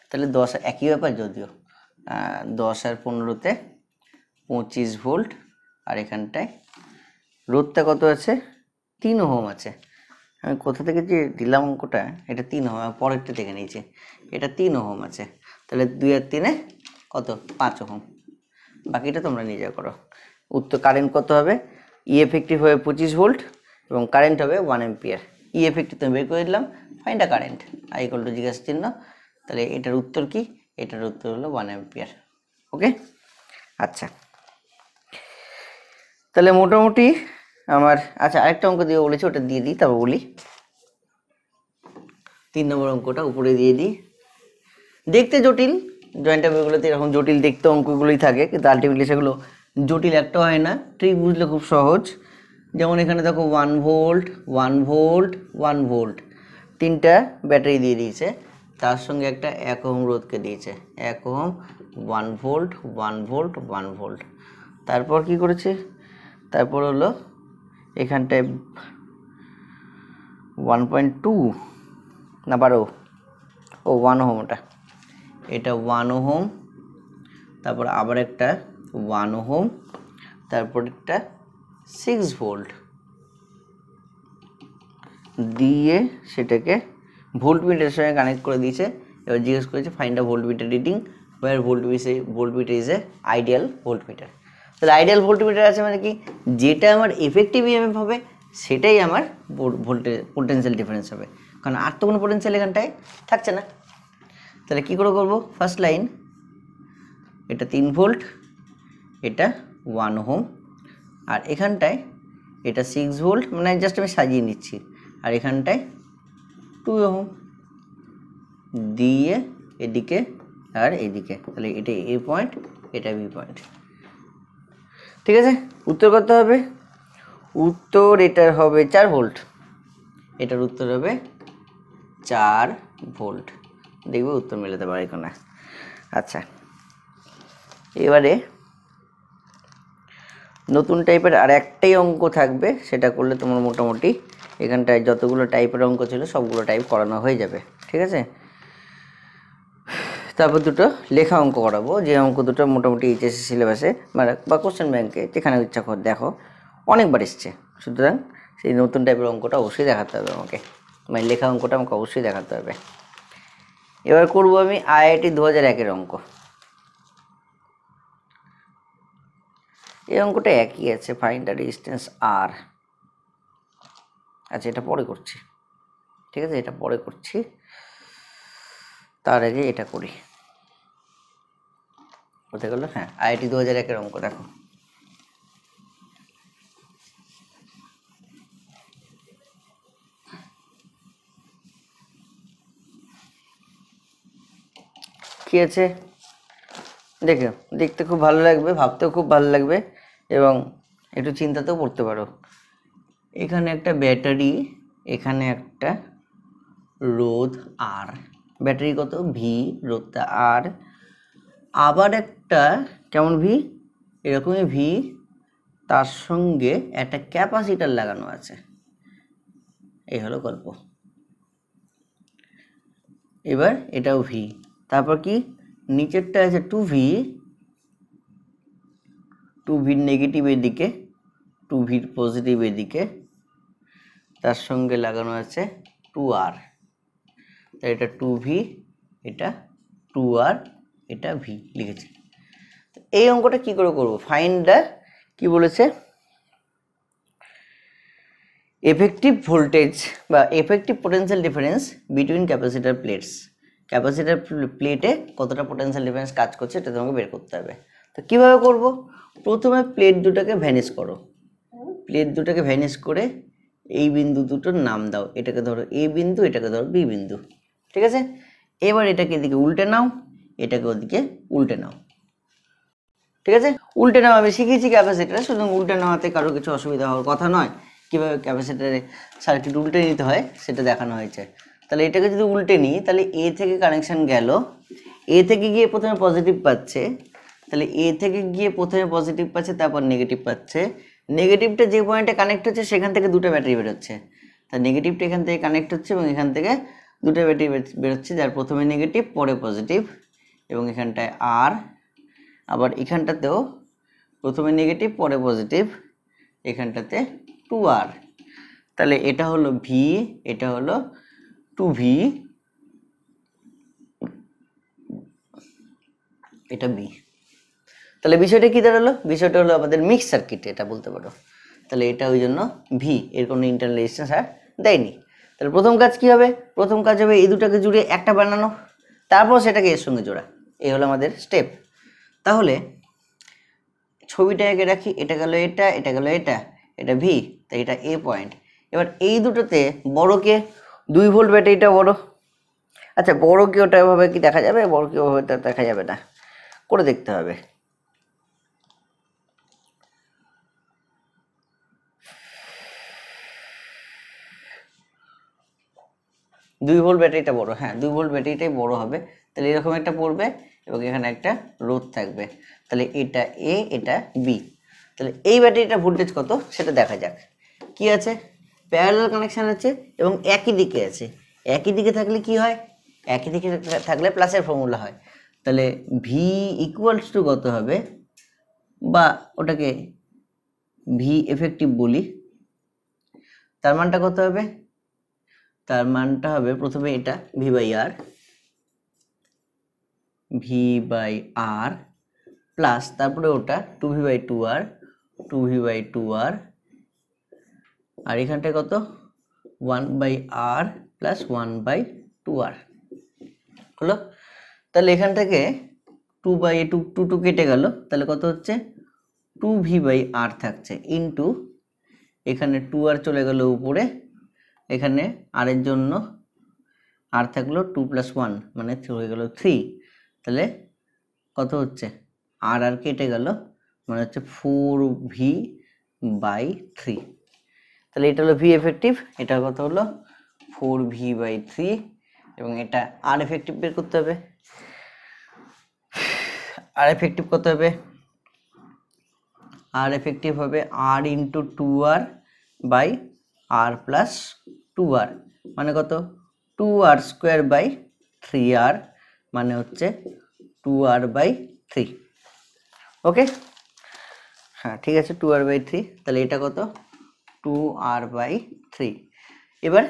তাহলে দশ একই ব্যাপার যদিও দশ আর পনেরোতে পঁচিশ ভোল্ট আর এখানটায় রোদটা কত আছে তিন ওহম আছে আমি কোথা থেকে যে দিলাম অঙ্কটা এটা তিন ওহম পরেরটা দেখে নিয়েছি এটা তিন ওহম আছে তাহলে দুই আর তিনে কত পাঁচ ওহম বাকিটা তোমরা নিয়ে যা করো উত্তর কারেন্ট কত হবে ই e এফেক্টিভ হবে পঁচিশ ভোল্ট এবং কারেন্ট হবে ওয়ান এম্পিয়ার ই এফেক্টিভ তুমি বের করে দিলাম find a current I equal to জিজ্ঞাসা চিহ্ন তাহলে এটার উত্তর কি এটার উত্তর হলো ওয়ান এম্পিয়ার ওকে আচ্ছা তাহলে মোটামুটি আমার আচ্ছা আরেকটা অঙ্ক দিয়ে বলেছি ওটা দিয়ে দিই তারপর বলি তিন নম্বর অঙ্কটা উপরে দিয়ে দিই দেখতে জটিল জয়েন্ট অ্যাপগুলোতে এরকম জটিল দেখতে অঙ্কগুলোই থাকে কিন্তু আলটিমেটলি সেগুলো জটিল একটা হয় না ট্রিক বুঝলে খুব সহজ যেমন এখানে দেখো one volt one volt one volt তিনটা ব্যাটারি দিয়ে দিয়েছে তার সঙ্গে একটা এক ওহম রোধকে দিয়েছে এক ohm one volt one volt one volt তারপর কি করেছে তারপর হলো এখানটায় ওয়ান পয়েন্ট টু না বারো ও ওয়ান হোম ওটা এটা ওয়ান হোম তারপর আবার একটা ওয়ান হোম তারপর একটা সিক্স ভোল্ট দিয়ে সেটাকে ভোল্ট মিটারের সঙ্গে কানেক্ট করে দিয়েছে এবার জিজ্ঞেস করেছে find a volt meter reading where volt volt meter is a ideal volt meter তাহলে আইডিয়াল ভোল্টমিটার আছে মানে কি যেটা আমার এফেক্টিভ ইএমএফ হবে সেটাই আমার ভোল্টেজ পোটেন্সিয়াল ডিফারেন্স হবে কারণ আর তো কোনো পোটেন্সিয়াল এখানটায় থাকছে না তাহলে কী করে করবো ফার্স্ট লাইন এটা তিন ভোল্ট এটা ওয়ান হোম আর এখানটায় এটা সিক্স ভোল্ট মানে জাস্ট আমি সাজিয়ে নিচ্ছি আর এখানটায় টু হোম দিয়ে এদিকে আর এদিকে তাহলে এটা এ পয়েন্ট এটা বি পয়েন্ট ঠিক আছে উত্তর করতে হবে উত্তর এটার হবে চার ভোল্ট এটার উত্তর হবে চার ভোল্ট দেখবে উত্তর মেলাতে পারে কিনা আচ্ছা এবারে নতুন টাইপের আর একটাই অঙ্ক থাকবে সেটা করলে তোমার মোটামুটি এখানটায় যতগুলো টাইপের অঙ্ক ছিল সবগুলো টাইপ করানো হয়ে যাবে ঠিক আছে তারপর দুটো লেখা অঙ্ক করাবো যে অঙ্ক দুটো মোটামুটি এইচএসসি সিলেবাসে মানে বা কোশ্চেন ব্যাংকে যেখানে ইচ্ছা কর দেখো অনেকবার এসছে সুতরাং সেই নতুন টাইপের অঙ্কটা অবশ্যই দেখাতে হবে আমাকে মানে লেখা অঙ্কটা আমাকে অবশ্যই দেখাতে হবে এবার করব আমি আইআইটি দু হাজার একের অঙ্ক এই অঙ্কটা একই আছে ফাইন্ড দ্য ডিস্টেন্স আর আচ্ছা এটা পরে করছি ঠিক আছে এটা পরে করছি তার আগে এটা করি হতে গেল হ্যাঁ আইআইটি দু হাজার একের অঙ্ক দেখো কি আছে দেখে দেখতে খুব ভালো লাগবে ভাবতেও খুব ভালো লাগবে এবং একটু চিন্তাতেও পড়তে পারো এখানে একটা ব্যাটারি এখানে একটা রোধ আর ব্যাটারি কত ভি রোধটা আর আবার একটা কেমন ভি এরকমই ভি তার সঙ্গে একটা ক্যাপাসিটার লাগানো আছে এই হলো গল্প এবার এটাও ভি তারপর কি নিচেরটা আছে টু ভি টু ভির নেগেটিভ এদিকে টু ভির পজিটিভ এদিকে তার সঙ্গে লাগানো আছে টু আর এটা টু ভি এটা টু আর এটা ভি লিখেছি এই অঙ্কটা কি করে করব ফাইন্ড কি বলেছে এফেক্টিভ ভোল্টেজ বা effective potential difference between capacitor plates capacitor প্লেটে কতটা পোটেন্সিয়াল ডিফারেন্স কাজ করছে এটা তোমাকে বের করতে হবে তো কীভাবে করব প্রথমে প্লেট দুটাকে ভ্যানিশ করো প্লেট দুটাকে ভ্যানিশ করে এই বিন্দু দুটোর নাম দাও এটাকে ধরো এ বিন্দু এটাকে ধরো বি বিন্দু ঠিক আছে এবার এটাকে এদিকে উল্টে নাও এটাকে ওদিকে উল্টে নাও ঠিক আছে উল্টে নাও আমি শিখেছি ক্যাপাসিটারে শুধু উল্টে নেওয়াতে কারো কিছু অসুবিধা হওয়ার কথা নয় কীভাবে ক্যাপাসিটারে সার্কিট উল্টে নিতে হয় সেটা দেখানো হয়েছে তাহলে এটাকে যদি উল্টে নিই তাহলে এ থেকে কানেকশান গেল এ থেকে গিয়ে প্রথমে পজিটিভ পাচ্ছে তাহলে এ থেকে গিয়ে প্রথমে পজিটিভ পাচ্ছে তারপর নেগেটিভ পাচ্ছে নেগেটিভটা যে পয়েন্টে কানেক্ট হচ্ছে সেখান থেকে দুটো ব্যাটারি বেরোচ্ছে তা নেগেটিভটা এখান থেকে কানেক্ট হচ্ছে এবং এখান থেকে দুটো ব্যাটারি বেরোচ্ছে যার প্রথমে নেগেটিভ পরে পজিটিভ এবং এখানটায় আর আবার এখানটাতেও প্রথমে নেগেটিভ পরে পজিটিভ এখানটাতে টু আর তাহলে এটা হলো ভি এটা হলো টু ভি এটা বি তাহলে বিষয়টা কী দাঁড়ালো বিষয়টা হলো আমাদের মিক্স সার্কিট এটা বলতে পারো তাহলে এটা ওই জন্য ভি এর কোনো ইন্টারনাল রেজিস্ট্যান্স আর দেয়নি তাহলে প্রথম কাজ কি হবে প্রথম কাজ হবে এই দুটাকে জুড়ে একটা বানানো তারপর সেটাকে এর সঙ্গে জোড়া এই হলো আমাদের স্টেপ তাহলে ছবিটা এঁকে রাখি এটা গেল এটা এটা গেল এটা এটা ভি তাই এটা এ পয়েন্ট এবার এই দুটোতে বড়কে দুই ভোল্ট ব্যাটারিটা বড় আচ্ছা বড় কি ওটা এভাবে কি দেখা যাবে বড় কি ওভাবে দেখা যাবে না করে দেখতে হবে দুই ভোল্ট ব্যাটারিটা বড় হ্যাঁ দুই ভোল্ট ব্যাটারিটাই বড় হবে তাহলে এরকম একটা পড়বে এবং এখানে একটা রোধ থাকবে তাহলে এটা এ এটা বি তাহলে এই ব্যাটারিটা ভোল্টেজ কত সেটা দেখা যাক কি আছে প্যারালাল কানেকশান আছে এবং একই দিকে আছে একই দিকে থাকলে কি হয় একই দিকে থাকলে প্লাসের ফর্মুলা হয় তাহলে ভি ইকুয়ালস টু কত হবে বা ওটাকে ভি এফেক্টিভ বলি তার মানটা কত হবে তার মানটা হবে প্রথমে এটা V by R V by R plus তারপরে ওটা two V by two R two V by two R আর এখানটায় কত one by R plus one by two R হলো তাহলে এখান থেকে two by two two two কেটে গেল তাহলে কত হচ্ছে টু ভি বাই আর থাকছে ইন্টু এখানে টু আর চলে গেল উপরে এখানে আর এর জন্য আর থাকলো টু প্লাস ওয়ান মানে হয়ে গেল থ্রি তাহলে কত হচ্ছে আর আর কেটে গেল মানে হচ্ছে ফোর ভি বাই থ্রি তাহলে এটা হলো ভি এফেক্টিভ এটা কত হলো ফোর ভি বাই থ্রি এবং এটা আর এফেক্টিভ বের করতে হবে আর এফেক্টিভ কত হবে আর এফেক্টিভ হবে R into two R by R plus two R মানে কত two R square by three R মানে হচ্ছে two R by three okay হ্যাঁ ঠিক আছে টু আর বাই থ্রি তাহলে এটা কত টু আর বাই থ্রি এবার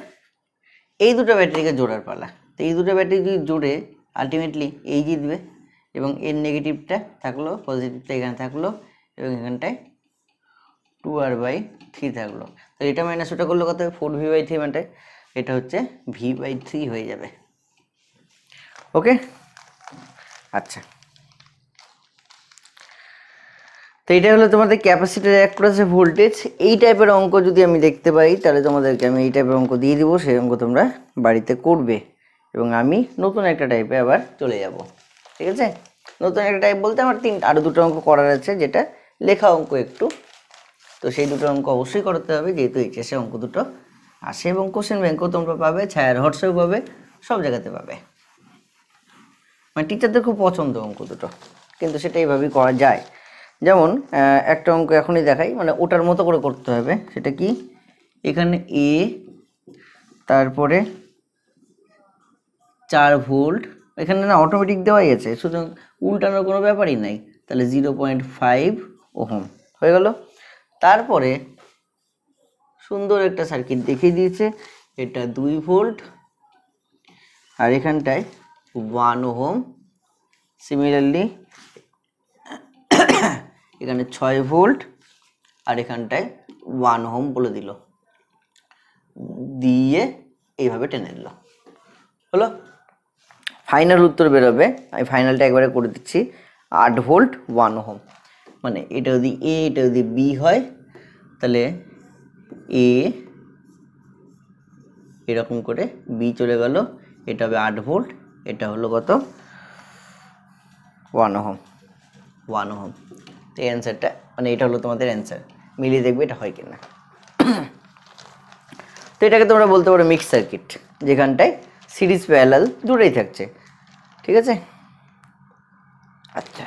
এই দুটো ব্যাটারিকে জোড়ার পালা তো এই দুটো ব্যাটারি যদি জোড়ে আলটিমেটলি এই জিতবে এবং এর নেগেটিভটা থাকলো পজিটিভটা এখানে থাকলো এবং এখানটায় টু আর বাই থ্রি থাকলো তো এটা মাইনাস ওটা করলে কত হবে ফোর ভি বাই থ্রি মানে এটা হচ্ছে ভি বাই থ্রি হয়ে যাবে ওকে আচ্ছা তো এটা হলো তোমাদের ক্যাপাসিটার অ্যাক্রসে ভোল্টেজ এই টাইপের অঙ্ক যদি আমি দেখতে পাই তাহলে তোমাদেরকে আমি এই টাইপের অঙ্ক দিয়ে দিব সেই অঙ্ক তোমরা বাড়িতে করবে এবং আমি নতুন একটা টাইপে আবার চলে যাব ঠিক আছে নতুন একটা টাইপ বলতে আমার তিন আরও দুটো অঙ্ক করার আছে যেটা লেখা অঙ্ক একটু তো সেই দুটো অঙ্ক অবশ্যই করতে হবে যেহেতু এইচএসে অঙ্ক দুটো আসে এবং কোশ্চেন ব্যাঙ্কও তোমরা পাবে ছায়ার হোয়াটসঅ্যাপ পাবে সব জায়গাতে পাবে মানে টিচারদের খুব পছন্দ অঙ্ক দুটো কিন্তু সেটা এইভাবেই করা যায় যেমন একটা অঙ্ক এখনই দেখাই মানে ওটার মতো করে করতে হবে সেটা কি এখানে এ তারপরে চার ভোল্ট এখানে না অটোমেটিক দেওয়াই আছে সুতরাং উল্টানোর কোনো ব্যাপারই নাই তাহলে জিরো পয়েন্ট ফাইভ ওহম হয়ে গেল তারপরে সুন্দর একটা সার্কিট দেখিয়ে দিয়েছে এটা দুই ভোল্ট আর এখানটায় 1 ওহম সিমিলারলি এখানে 6 ভোল্ট আর এখানটায় 1 ওহম বলে দিল দিয়ে এইভাবে টেনে দিল হলো ফাইনাল উত্তর বেরোবে আমি ফাইনালটা একবারে করে দিচ্ছি আট ভোল্ট ওয়ান হোম মানে এটা যদি এ এটা যদি বি হয় তাহলে এ এরকম করে বি চলে গেল এটা হবে আট ভোল্ট এটা হলো কত ওয়ান ওহম ওয়ান ওহম তো এই অ্যান্সারটা মানে এটা হলো তোমাদের অ্যান্সার মিলিয়ে দেখবে এটা হয় কিনা তো এটাকে তোমরা বলতে পারো মিক্স সার্কিট যেখানটায় সিরিজ প্যালাল দুটোই থাকছে ঠিক আছে আচ্ছা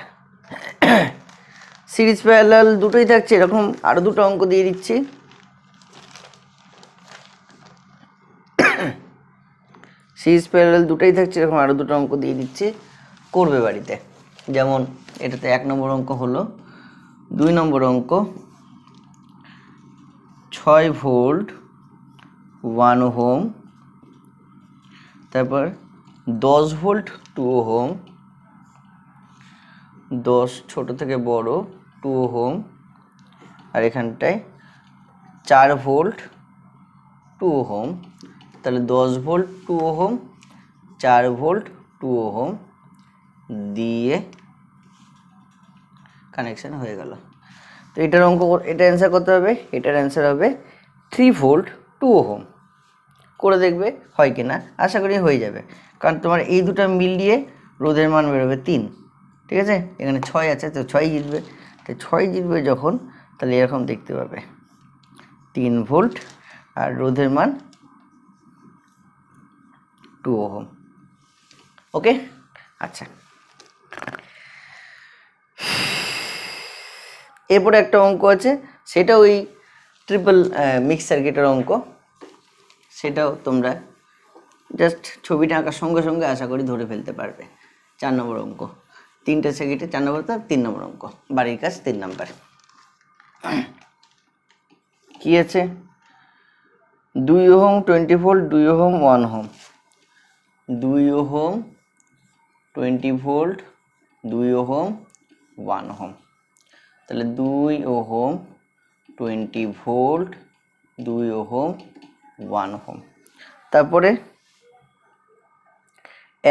সিরিজ প্যালাল দুটোই থাকছে এরকম আরও দুটো অঙ্ক দিয়ে দিচ্ছি সিরিজ প্যারাল দুটোই থাকছে এরকম আরও দুটো অঙ্ক দিয়ে দিচ্ছি করবে বাড়িতে যেমন এটাতে এক নম্বর অঙ্ক হলো দুই নম্বর অঙ্ক ছয় ভোল্ট ওয়ান হোম তারপর দশ ভোল্ট টু হোম দশ ছোট থেকে বড় টু হোম আর এখানটায় চার ভোল্ট টু হোম তাহলে দশ ভোল্ট টু হোম চার ভোল্ট টু হোম দিয়ে কানেকশান হয়ে গেল তো এটার অঙ্ক এটা অ্যান্সার করতে হবে এটার অ্যান্সার হবে থ্রি ভোল্ট টু হোম করে দেখবে হয় কি না আশা করি হয়ে যাবে কারণ তোমার এই দুটো মিলিয়ে রোদের মান বেরোবে তিন ঠিক আছে এখানে ছয় আছে তো ছয় জিতবে তো ছয় জিতবে যখন তাহলে এরকম দেখতে পাবে তিন ভোল্ট আর রোদের মান টু ওহম ওকে আচ্ছা এরপরে একটা অঙ্ক আছে সেটা ওই ট্রিপল মিক্স সার্কিটের অঙ্ক সেটাও তোমরা জাস্ট ছবিটা আঁকার সঙ্গে সঙ্গে আশা করি ধরে ফেলতে পারবে চার নম্বর অঙ্ক তিনটে সার্কিটে চার নম্বর তো তিন নম্বর অঙ্ক বাড়ির কাজ তিন নম্বর কী আছে দুই হোম টোয়েন্টি ফোর দুই হোম ওয়ান হোম দুই ওহম টোয়েন্টি ভোল্ট দুই ওহম ওয়ান ওহম তাহলে দুই ওহম টোয়েন্টি ভোল্ট দুই ওহম ওয়ান ওহম তারপরে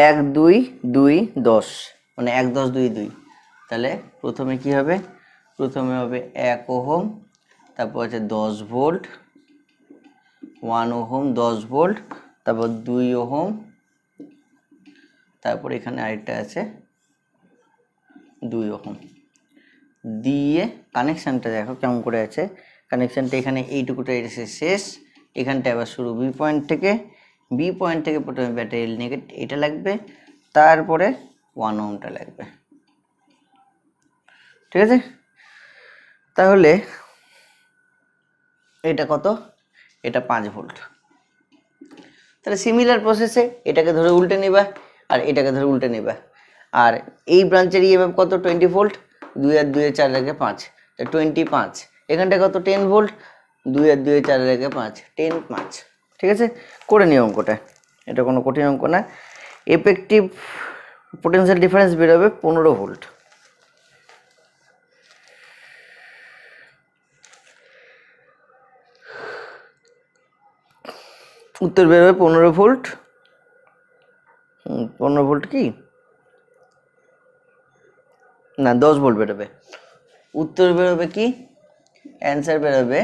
এক দুই দুই দশ মানে এক দশ দুই দুই তাহলে প্রথমে কি হবে প্রথমে হবে এক ওহম তারপর আছে দশ ভোল্ট ওয়ান ওহম দশ ভোল্ট তারপর দুই ওহম তারপর এখানে আরেকটা আছে দুই রকম দিয়ে কানেকশানটা দেখো কেমন করে আছে কানেকশানটা এখানে এইটুকুটা এসে শেষ এখানটা আবার শুরু বি পয়েন্ট থেকে বি পয়েন্ট থেকে প্রথমে ব্যাটারি নেগেট এটা লাগবে তারপরে ওয়ান ওমটা লাগবে ঠিক আছে তাহলে এটা কত এটা পাঁচ ভোল্ট তাহলে সিমিলার প্রসেসে এটাকে ধরে উল্টে নিবা আর এটাকে ধরে উল্টে নেবে আর এই ব্রাঞ্চের ইএমএফ কত টোয়েন্টি ভোল্ট দুই আর দুয়ে চার রেখে পাঁচ টোয়েন্টি পাঁচ এখানটা কত টেন ভোল্ট দুই আর দুয়ে চার রেখে পাঁচ টেন পাঁচ ঠিক আছে করে নিই অঙ্কটা এটা কোনো কঠিন অঙ্ক না এফেক্টিভ পোটেন্সিয়াল ডিফারেন্স বেরোবে পনেরো ভোল্ট উত্তর বেরোবে পনেরো ভোল্ট পনেরো ভোল্ট কি না দশ ভোল্ট বেরোবে উত্তর বেরোবে কি অ্যান্সার বেরোবে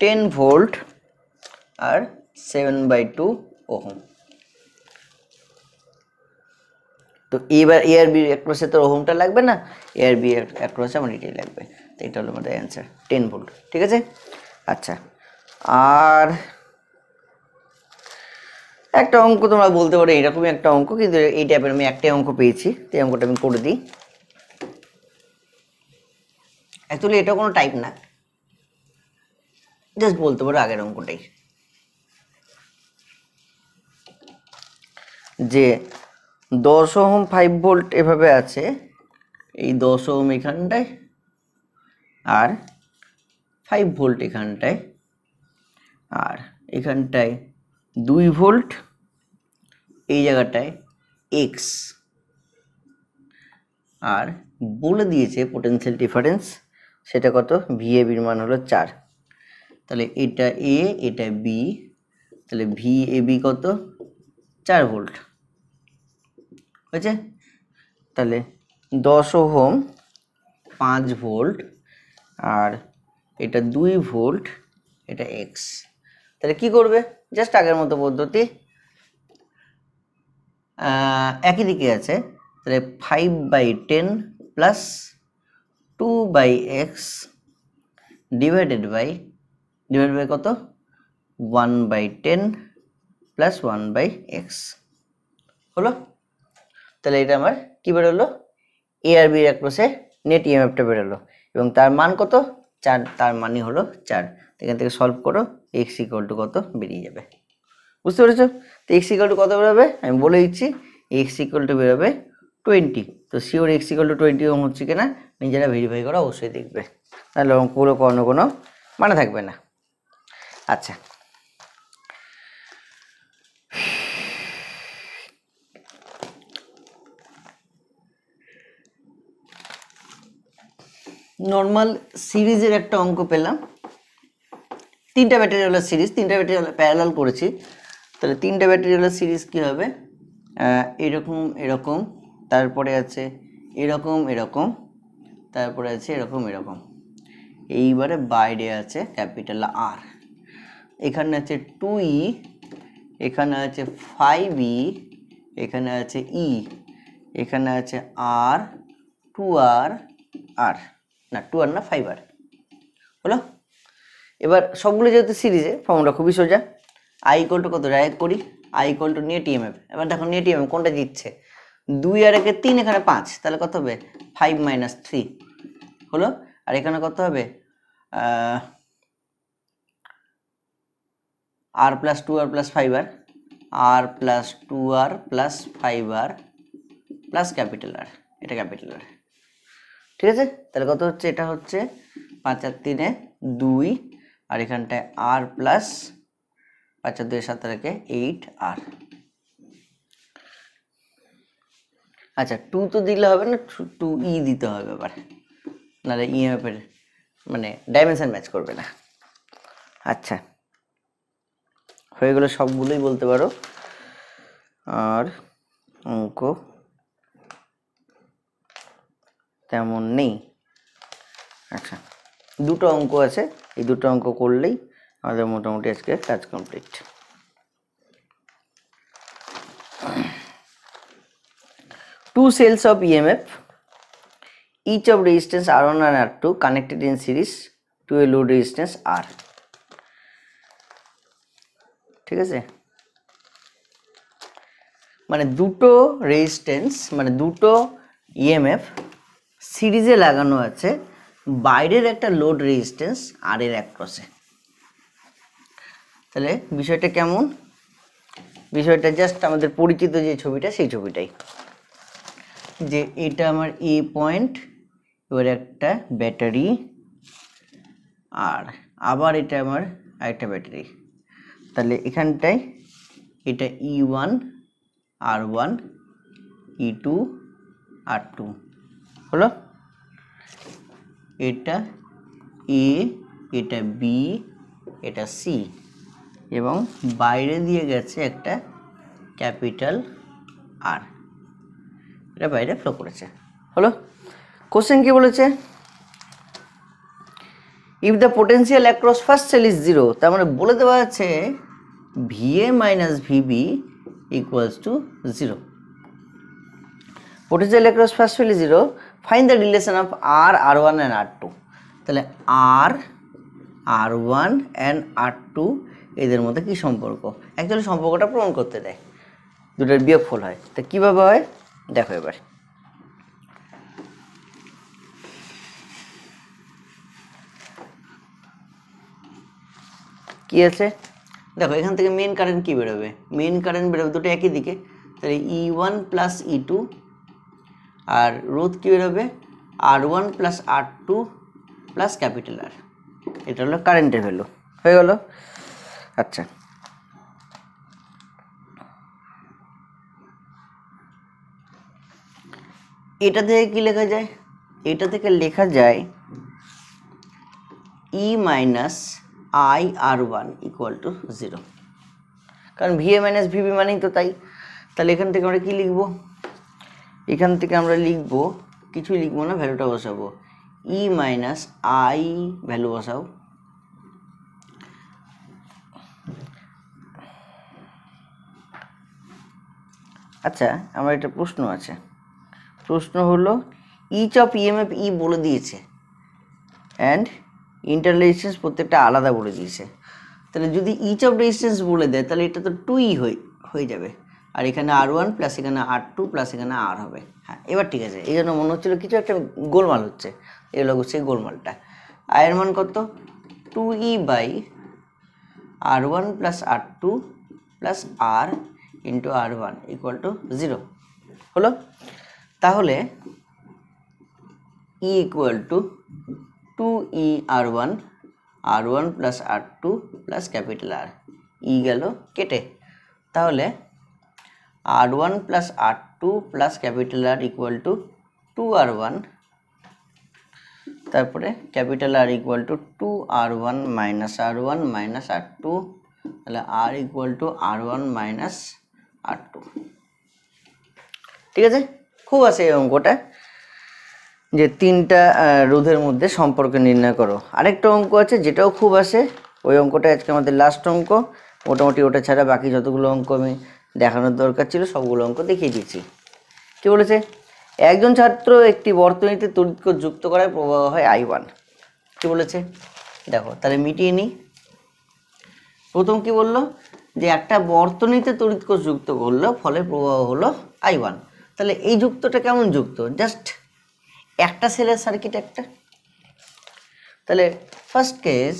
টেন ভোল্ট আর সেভেন বাই টু ওহম তো এবার এ আর বি অ্যাক্রসে তো ওহমটা লাগবে না এ আর বি অ্যাক্রসে আমার এটাই লাগবে তো এটা হলো আমাদের অ্যান্সার টেন ভোল্ট ঠিক আছে আচ্ছা আর একটা অঙ্ক তোমরা বলতে পারো এরকমই একটা অঙ্ক কিন্তু এই টাইপের আমি একটাই অঙ্ক পেয়েছি তো এই অঙ্কটা আমি করে দিই অ্যাকচুয়ালি এটা কোনো টাইপ না জাস্ট বলতে পারো আগের অঙ্কটাই যে দশ ওহম ফাইভ ভোল্ট এভাবে আছে এই দশ ওহম এখানটায় আর ফাইভ ভোল্ট এখানটায় আর এখানটায় দুই ভোল্ট এই জায়গাটায় এক্স আর বলে দিয়েছে পোটেন্সিয়াল ডিফারেন্স সেটা কত ভি এ বির মান হলো চার তাহলে এটা এ এটা বি তাহলে ভি এ বি কত চার ভোল্ট হয়েছে তাহলে দশ ওহম পাঁচ ভোল্ট আর এটা দুই ভোল্ট এটা এক্স তাহলে কি করবে জাস্ট আগের মতো পদ্ধতি একই দিকে আছে তাহলে five by ten plus two by X divided by divide by কত one by ten plus one by X হলো তাহলে এটা আমার কী বেরোলো এ আর বি এক নেট ইএমএফটা বেরোলো এবং তার মান কত চার তার মানই হলো চার এখান থেকে সলভ করো এক্স ইকুয়াল টু কত বেরিয়ে যাবে বুঝতে পেরেছো তো এক্স ইকুয়াল টু কত বেরোবে আমি বলে দিচ্ছি এক্স ইকুয়াল টু বেরোবে টোয়েন্টি তো sure X equal to twenty ohm হচ্ছে কিনা নিজেরা ভেরিফাই করা অবশ্যই দেখবে তাহলে অঙ্কগুলো কোনো কোনো মানে থাকবে না আচ্ছা নর্মাল সিরিজের একটা অঙ্ক পেলাম তিনটা ব্যাটেরিয়ালের সিরিজ তিনটা ব্যাটেরিয়াল প্যারালাল করেছি তাহলে তিনটা ব্যাটেরিয়ালের সিরিজ কী হবে এরকম এরকম তারপরে আছে এরকম এরকম তারপরে আছে এরকম এরকম এইবারে বাইরে আছে ক্যাপিটাল আর এখানে আছে টু ই e, এখানে আছে ফাইভ ই e, এখানে আছে ই e, এখানে আছে আর টু আর আর না টু আর না ফাইভ আর হলো এবার সবগুলো যেহেতু সিরিজে ফর্মটা খুবই সোজা আই ইকোয়াল টু কত ডাইরেক্ট করি আই ইকোয়াল টু নিয়ে টিএমএফ এবার দেখো নিয়ে টিএমএফ কোনটা জিতছে দুই আর একে তিন এখানে পাঁচ তাহলে কত হবে ফাইভ মাইনাস থ্রি হলো আর এখানে কত হবে R plus two R plus five R R plus two R plus five R plus capital R এটা ক্যাপিটাল আর ঠিক আছে তাহলে কত হচ্ছে এটা হচ্ছে পাঁচ আর তিনে দুই আর এখানটায় আর প্লাস পাঁচ দুই সাতারকে এইট আর আচ্ছা টু তো দিলে হবে না টু ই e দিতে হবে এবার নাহলে ইএমএফের e মানে ডাইমেনশান ম্যাচ করবে না আচ্ছা হয়ে গেলে সবগুলোই বলতে পারো আর অঙ্ক তেমন নেই আচ্ছা দুটো অঙ্ক আছে এই দুটো অঙ্ক করলেই আমাদের মোটামুটি আজকে কাজ complete two cells of EMF resistance R one R1 R two connected in series to a load resistance R ঠিক আছে মানে দুটো রেজিস্ট্যান্স মানে দুটো ইএমএফ e সিরিজে লাগানো আছে বাইরের একটা লোড রেজিস্ট্যান্স আর এর অ্যাক্রসে তাহলে বিষয়টা কেমন বিষয়টা জাস্ট আমাদের পরিচিত যে ছবিটা সেই ছবিটাই যে এটা আমার এ পয়েন্ট এবার একটা ব্যাটারি আর আবার এটা আমার আরেকটা ব্যাটারি তাহলে এখানটায় এটা E one R one E two R two হলো এটা এ এটা বি এটা সি এবং বাইরে দিয়ে গেছে একটা ক্যাপিটাল আর এটা বাইরে ফ্লো করেছে হলো কোশ্চেন কি বলেছে if the potential across first cell is zero তার মানে বলে দেওয়া আছে VA minus VB equals to zero potential across first cell is zero fine the relation of R R one and R two তাহলে আর R one and R two এদের মধ্যে কী সম্পর্ক অ্যাকচুয়ালি সম্পর্কটা প্রমাণ করতে দেয় দুটোর বিয়োগফল হয় তা কীভাবে হয় দেখো এবার কি আছে দেখো এখান থেকে মেন কারেন্ট কী বেরোবে মেন কারেন্ট বেরোবে দুটো একই দিকে তাহলে E one plus E two আর রোধ কী বেরোবে R one plus R two plus capital R এটা হলো কারেন্টের ভ্যালু হয়ে গেল আচ্ছা এটা থেকে কি লেখা যায় এটা থেকে লেখা যায় E minus I R one equal to zero কারণ ভি এ মাইনাস ভিবি মানেই তো তাই তাহলে এখান থেকে আমরা কী লিখবো এখান থেকে আমরা লিখব কিছু লিখবো না ভ্যালুটা বসাবো ই মাইনাস আই ভ্যালু বসাও আচ্ছা আমার একটা প্রশ্ন আছে প্রশ্ন হলো ইচ অফ ইএমএফ ই বলে দিয়েছে অ্যান্ড ইন্টার প্রত্যেকটা আলাদা বলে দিয়েছে তাহলে যদি ইচ অফ রেজিস্ট্যান্স বলে দেয় তাহলে এটা তো টুই e হয়ে যাবে আর এখানে আর ওয়ান প্লাস এখানে আর টু প্লাস এখানে আর হবে হ্যাঁ এবার ঠিক আছে এই জন্য মনে হচ্ছিলো কিছু একটা গোলমাল হচ্ছে এগুলো হচ্ছে গোলমালটা আয়ের মান কত two E by R one plus R two plus R into R one equal to zero হলো তাহলে E equal to two E R one R one plus R two plus capital R E গেল কেটে তাহলে আর R one plus two plus capital R equal to two R one তারপরে capital R equal to two R one minus R one minus R two তাহলে আর equal to R one minus R two ঠিক আছে খুব আছে এই অঙ্কটা যে তিনটা রোধের মধ্যে সম্পর্ক নির্ণয় করো আরেকটা অঙ্ক আছে যেটাও খুব আসে ওই অঙ্কটা আজকে আমাদের লাস্ট অঙ্ক মোটামুটি ওটা ছাড়া বাকি যতগুলো অঙ্ক আমি দেখানোর দরকার ছিল সবগুলো অঙ্ক দেখিয়ে দিয়েছি কী বলেছে একজন ছাত্র একটি বর্তনীতে তড়িৎকোষ যুক্ত করায় প্রবাহ হয় আই ওয়ান কী বলেছে দেখো তাহলে মিটিয়ে নিই প্রথম কি বললো যে একটা বর্তনীতে তড়িৎকোষ যুক্ত করলো ফলে প্রবাহ হলো আই ওয়ান তাহলে এই যুক্তটা কেমন যুক্ত জাস্ট একটা সেলের সার্কিট একটা তাহলে ফার্স্ট কেস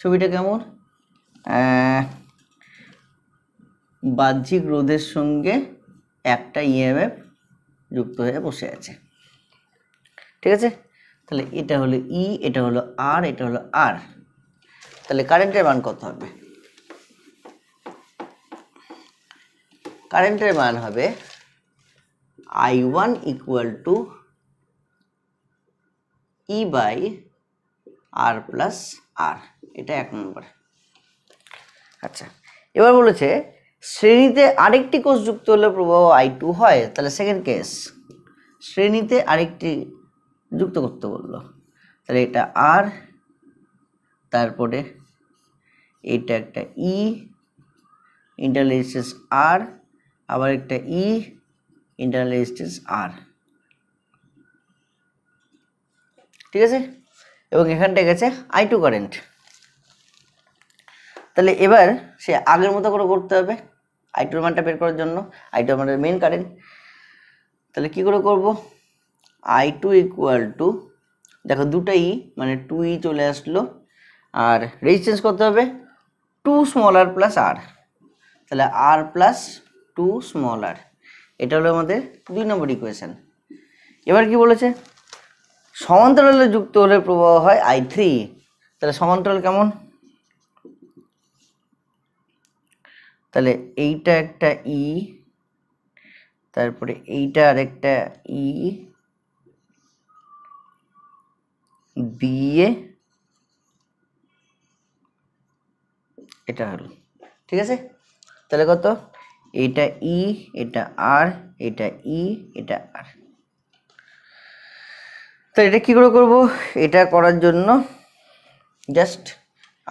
ছবিটা কেমন বাহ্যিক রোধের সঙ্গে একটা ইএমএফ e যুক্ত হয়ে বসে আছে ঠিক আছে তাহলে এটা হলো ই e, এটা হলো আর এটা হলো আর তাহলে কারেন্টের মান কত হবে কারেন্টের মান হবে I one equal to E by R plus R এটা এক নম্বর আচ্ছা এবার বলেছে শ্রেণীতে আরেকটি কোষ যুক্ত হলে প্রবাহ আই টু হয় তাহলে সেকেন্ড কেস শ্রেণীতে আরেকটি যুক্ত করতে বললো তাহলে এটা আর তারপরে এটা একটা ই ইন্টারলেজিস্টেন্স আর আবার একটা ই ইন্টারলেজিস্টেন্স আর ঠিক আছে এবং এখানটা গেছে আই টু কারেন্ট তাহলে এবার সে আগের মতো করে করতে হবে আইটু মানটা বের করার জন্য আইটু আমাদের মেন কারেন্ট তাহলে কি করে করব আই টু ইকুয়াল টু দেখো দুটো ই e, মানে টু ই e চলে আসলো আর রেজিস্টেন্স করতে হবে two small R plus R তাহলে R plus two small R এটা হলো আমাদের দুই নম্বর ইকুয়েশান এবার কি বলেছে সমান্তরালে যুক্ত হলে প্রবাহ হয় আই থ্রি তাহলে সমান্তরাল কেমন তাহলে এইটা একটা ই e, তারপরে এইটা আর একটা ই e, বিএ এটা হলো ঠিক আছে তাহলে কত এটা ই e, এটা আর এটা ই এটা আর তো এটা কি করে করব এটা করার জন্য জাস্ট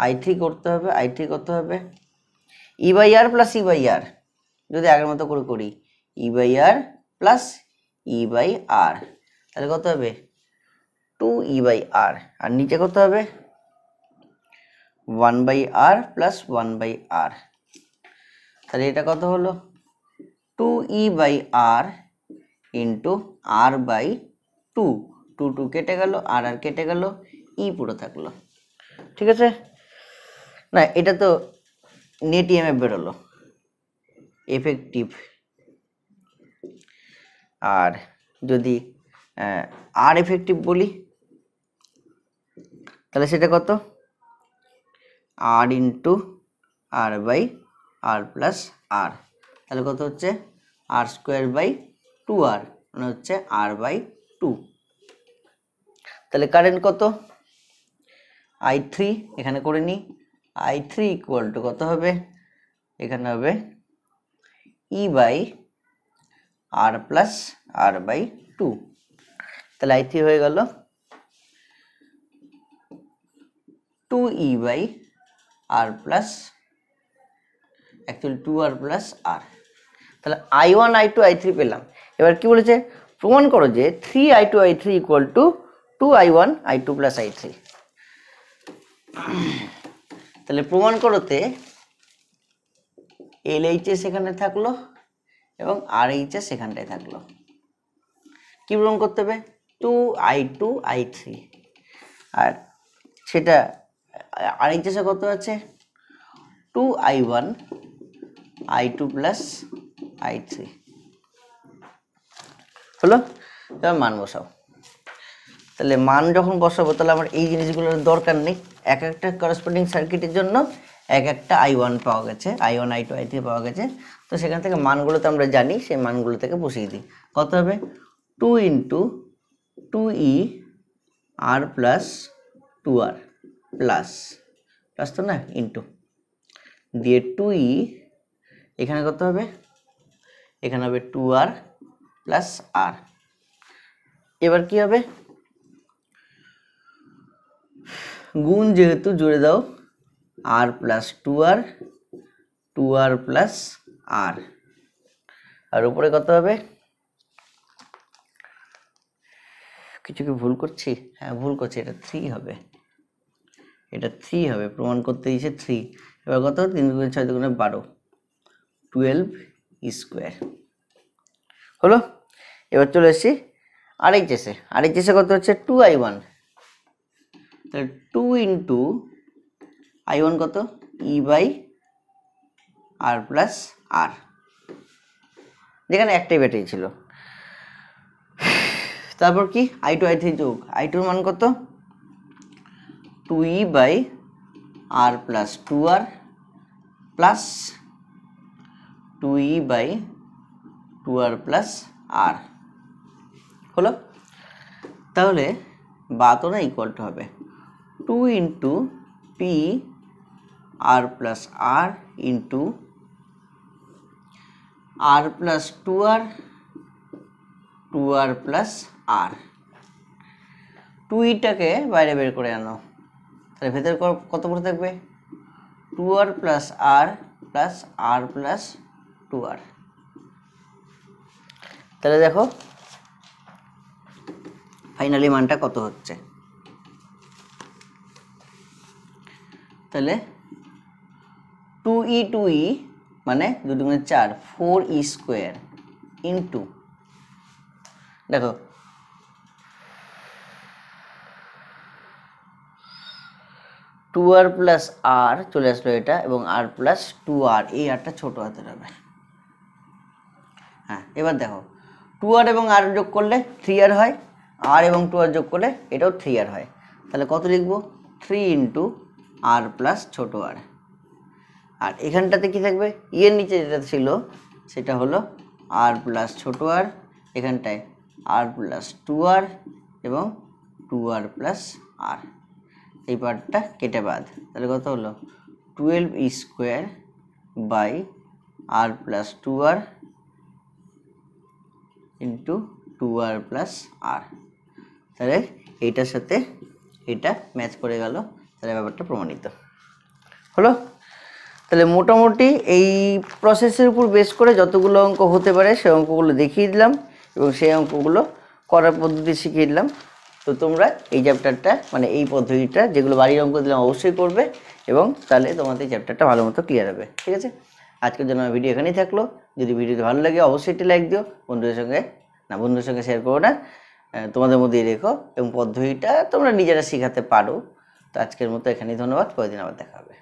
আই থ্রি করতে হবে আই থ্রি করতে হবে E by R plus E by R যদি আগের মতো করে করি E by R plus E by R তাহলে কত হবে টু ই বাই আর আর নিচে কত হবে one by R plus one by R তাহলে এটা কত হলো two E by R into R by two two two কেটে গেল আর আর কেটে গেল ই e পুরো থাকলো ঠিক আছে না এটা তো নেট ইএমএফ বেরোলো এফেক্টিভ আর যদি আর এফেক্টিভ বলি তাহলে সেটা কত R into R by R plus R তাহলে কত হচ্ছে R square by two R মানে হচ্ছে আর বাই টু তাহলে কারেন্ট কত আই থ্রি এখানে করে নিই আই থ্রি ইকুয়াল টু কত হবে এখানে হবে E by R plus R by two তাহলে আই থ্রি হয়ে গেল two E by R plus actually two R plus R তাহলে I one I two I three পেলাম এবার কি বলেছে প্রমাণ করো যে three I two I three equal to two I one I two plus I three তাহলে প্রমাণ করতে এল এইচএস এখানে থাকলো এবং আর এইচএস এখানটায় থাকলো কী প্রমাণ করতে হবে two I two I three আর সেটা আর এইচএসে কত আছে two I one I two plus I three হলো তাহলে মান বসাও তাহলে মান যখন বসাবো তাহলে আমার এই জিনিসগুলোর দরকার নেই এক একটা করসপন্ডিং সার্কিটের জন্য এক একটা আই ওয়ান পাওয়া গেছে I one I two I three পাওয়া গেছে তো সেখান থেকে মানগুলো তো আমরা জানি সেই মানগুলো থেকে বসিয়ে দিই কত হবে two into two E R plus two R plus plus তো না ইন্টু দিয়ে টু ই e, এখানে কত হবে এখানে হবে টু আর প্লাস আর এবার কি হবে গুণ যেহেতু জুড়ে দাও R plus two R two R plus R R উপরে কত হবে কিছু কি ভুল করছি হ্যাঁ ভুল করছি এটা থ্রি হবে এটা থ্রি হবে প্রমাণ করতে দিয়েছে থ্রি এবার কত তিন দুগুণে ছয় দুগুণে বারো টুয়েলভ স্কোয়ার হলো এবার চলে এসেছি এসছি আরএইচএসে আরএইচএসে কত হচ্ছে টু আই ওয়ান তাহলে টু ইন্টু আই ওয়ান কত ই বাই আর প্লাস আর যেখানে একটাই ব্যাটারি ছিল তারপর কি আই টু আই থ্রি যোগ আই টুর মান কত two E by R plus two R plus two E by two R plus R হলো তাহলে না ইকুয়াল টু হবে 2 into P r plus r into r plus 2r 2r plus r 2ইটাকে বাইরে বের করে আনো তাহলে ভেতরে কত পড়ে থাকবে 2r plus r plus r plus 2r তাহলে দেখো ফাইনালি মানটা কত হচ্ছে তাহলে টু ই টু ই মানে দু দুগুণে চার ফোর ই স্কোয়ার ইন্টু দেখো টু আর প্লাস আর চলে আসলো এটা এবং আর প্লাস টু আর এই আরটা ছোটো হাতের হবে হ্যাঁ এবার দেখো টু আর এবং আর যোগ করলে থ্রি আর হয় আর এবং টু আর যোগ করলে এটাও থ্রি আর হয় তাহলে কত লিখবো থ্রি ইন্টু আর প্লাস ছোটো আর আর এখানটাতে কি থাকবে ইয়ের নিচে যেটা ছিল সেটা হলো আর প্লাস ছোটো আর এখানটায় আর প্লাস টু আর এবং টু আর প্লাস আর এই পার্টটা কেটে বাদ তাহলে কত হলো twelve E square by R plus two R into two R plus R তাহলে এইটার সাথে এটা ম্যাচ করে গেল তাহলে ব্যাপারটা প্রমাণিত হলো তাহলে মোটামুটি এই প্রসেসের উপর বেস করে যতগুলো অঙ্ক হতে পারে সেই অঙ্কগুলো দেখিয়ে দিলাম এবং সেই অঙ্কগুলো করার পদ্ধতি শিখিয়ে দিলাম তো তোমরা এই চ্যাপ্টারটা মানে এই পদ্ধতিটা যেগুলো বাড়ির অঙ্ক দিলাম অবশ্যই করবে এবং তাহলে তোমাদের চ্যাপ্টারটা ভালো মতো ক্লিয়ার হবে ঠিক আছে আজকের জন্য আমার ভিডিও এখানেই থাকলো যদি ভিডিওটি ভালো লাগে অবশ্যই একটি লাইক দিও বন্ধুদের সঙ্গে না বন্ধুদের সঙ্গে শেয়ার করো না তোমাদের মধ্যেই রেখো এবং পদ্ধতিটা তোমরা নিজেরা শেখাতে পারো তো আজকের মতো এখানেই ধন্যবাদ পরের দিন আবার দেখা হবে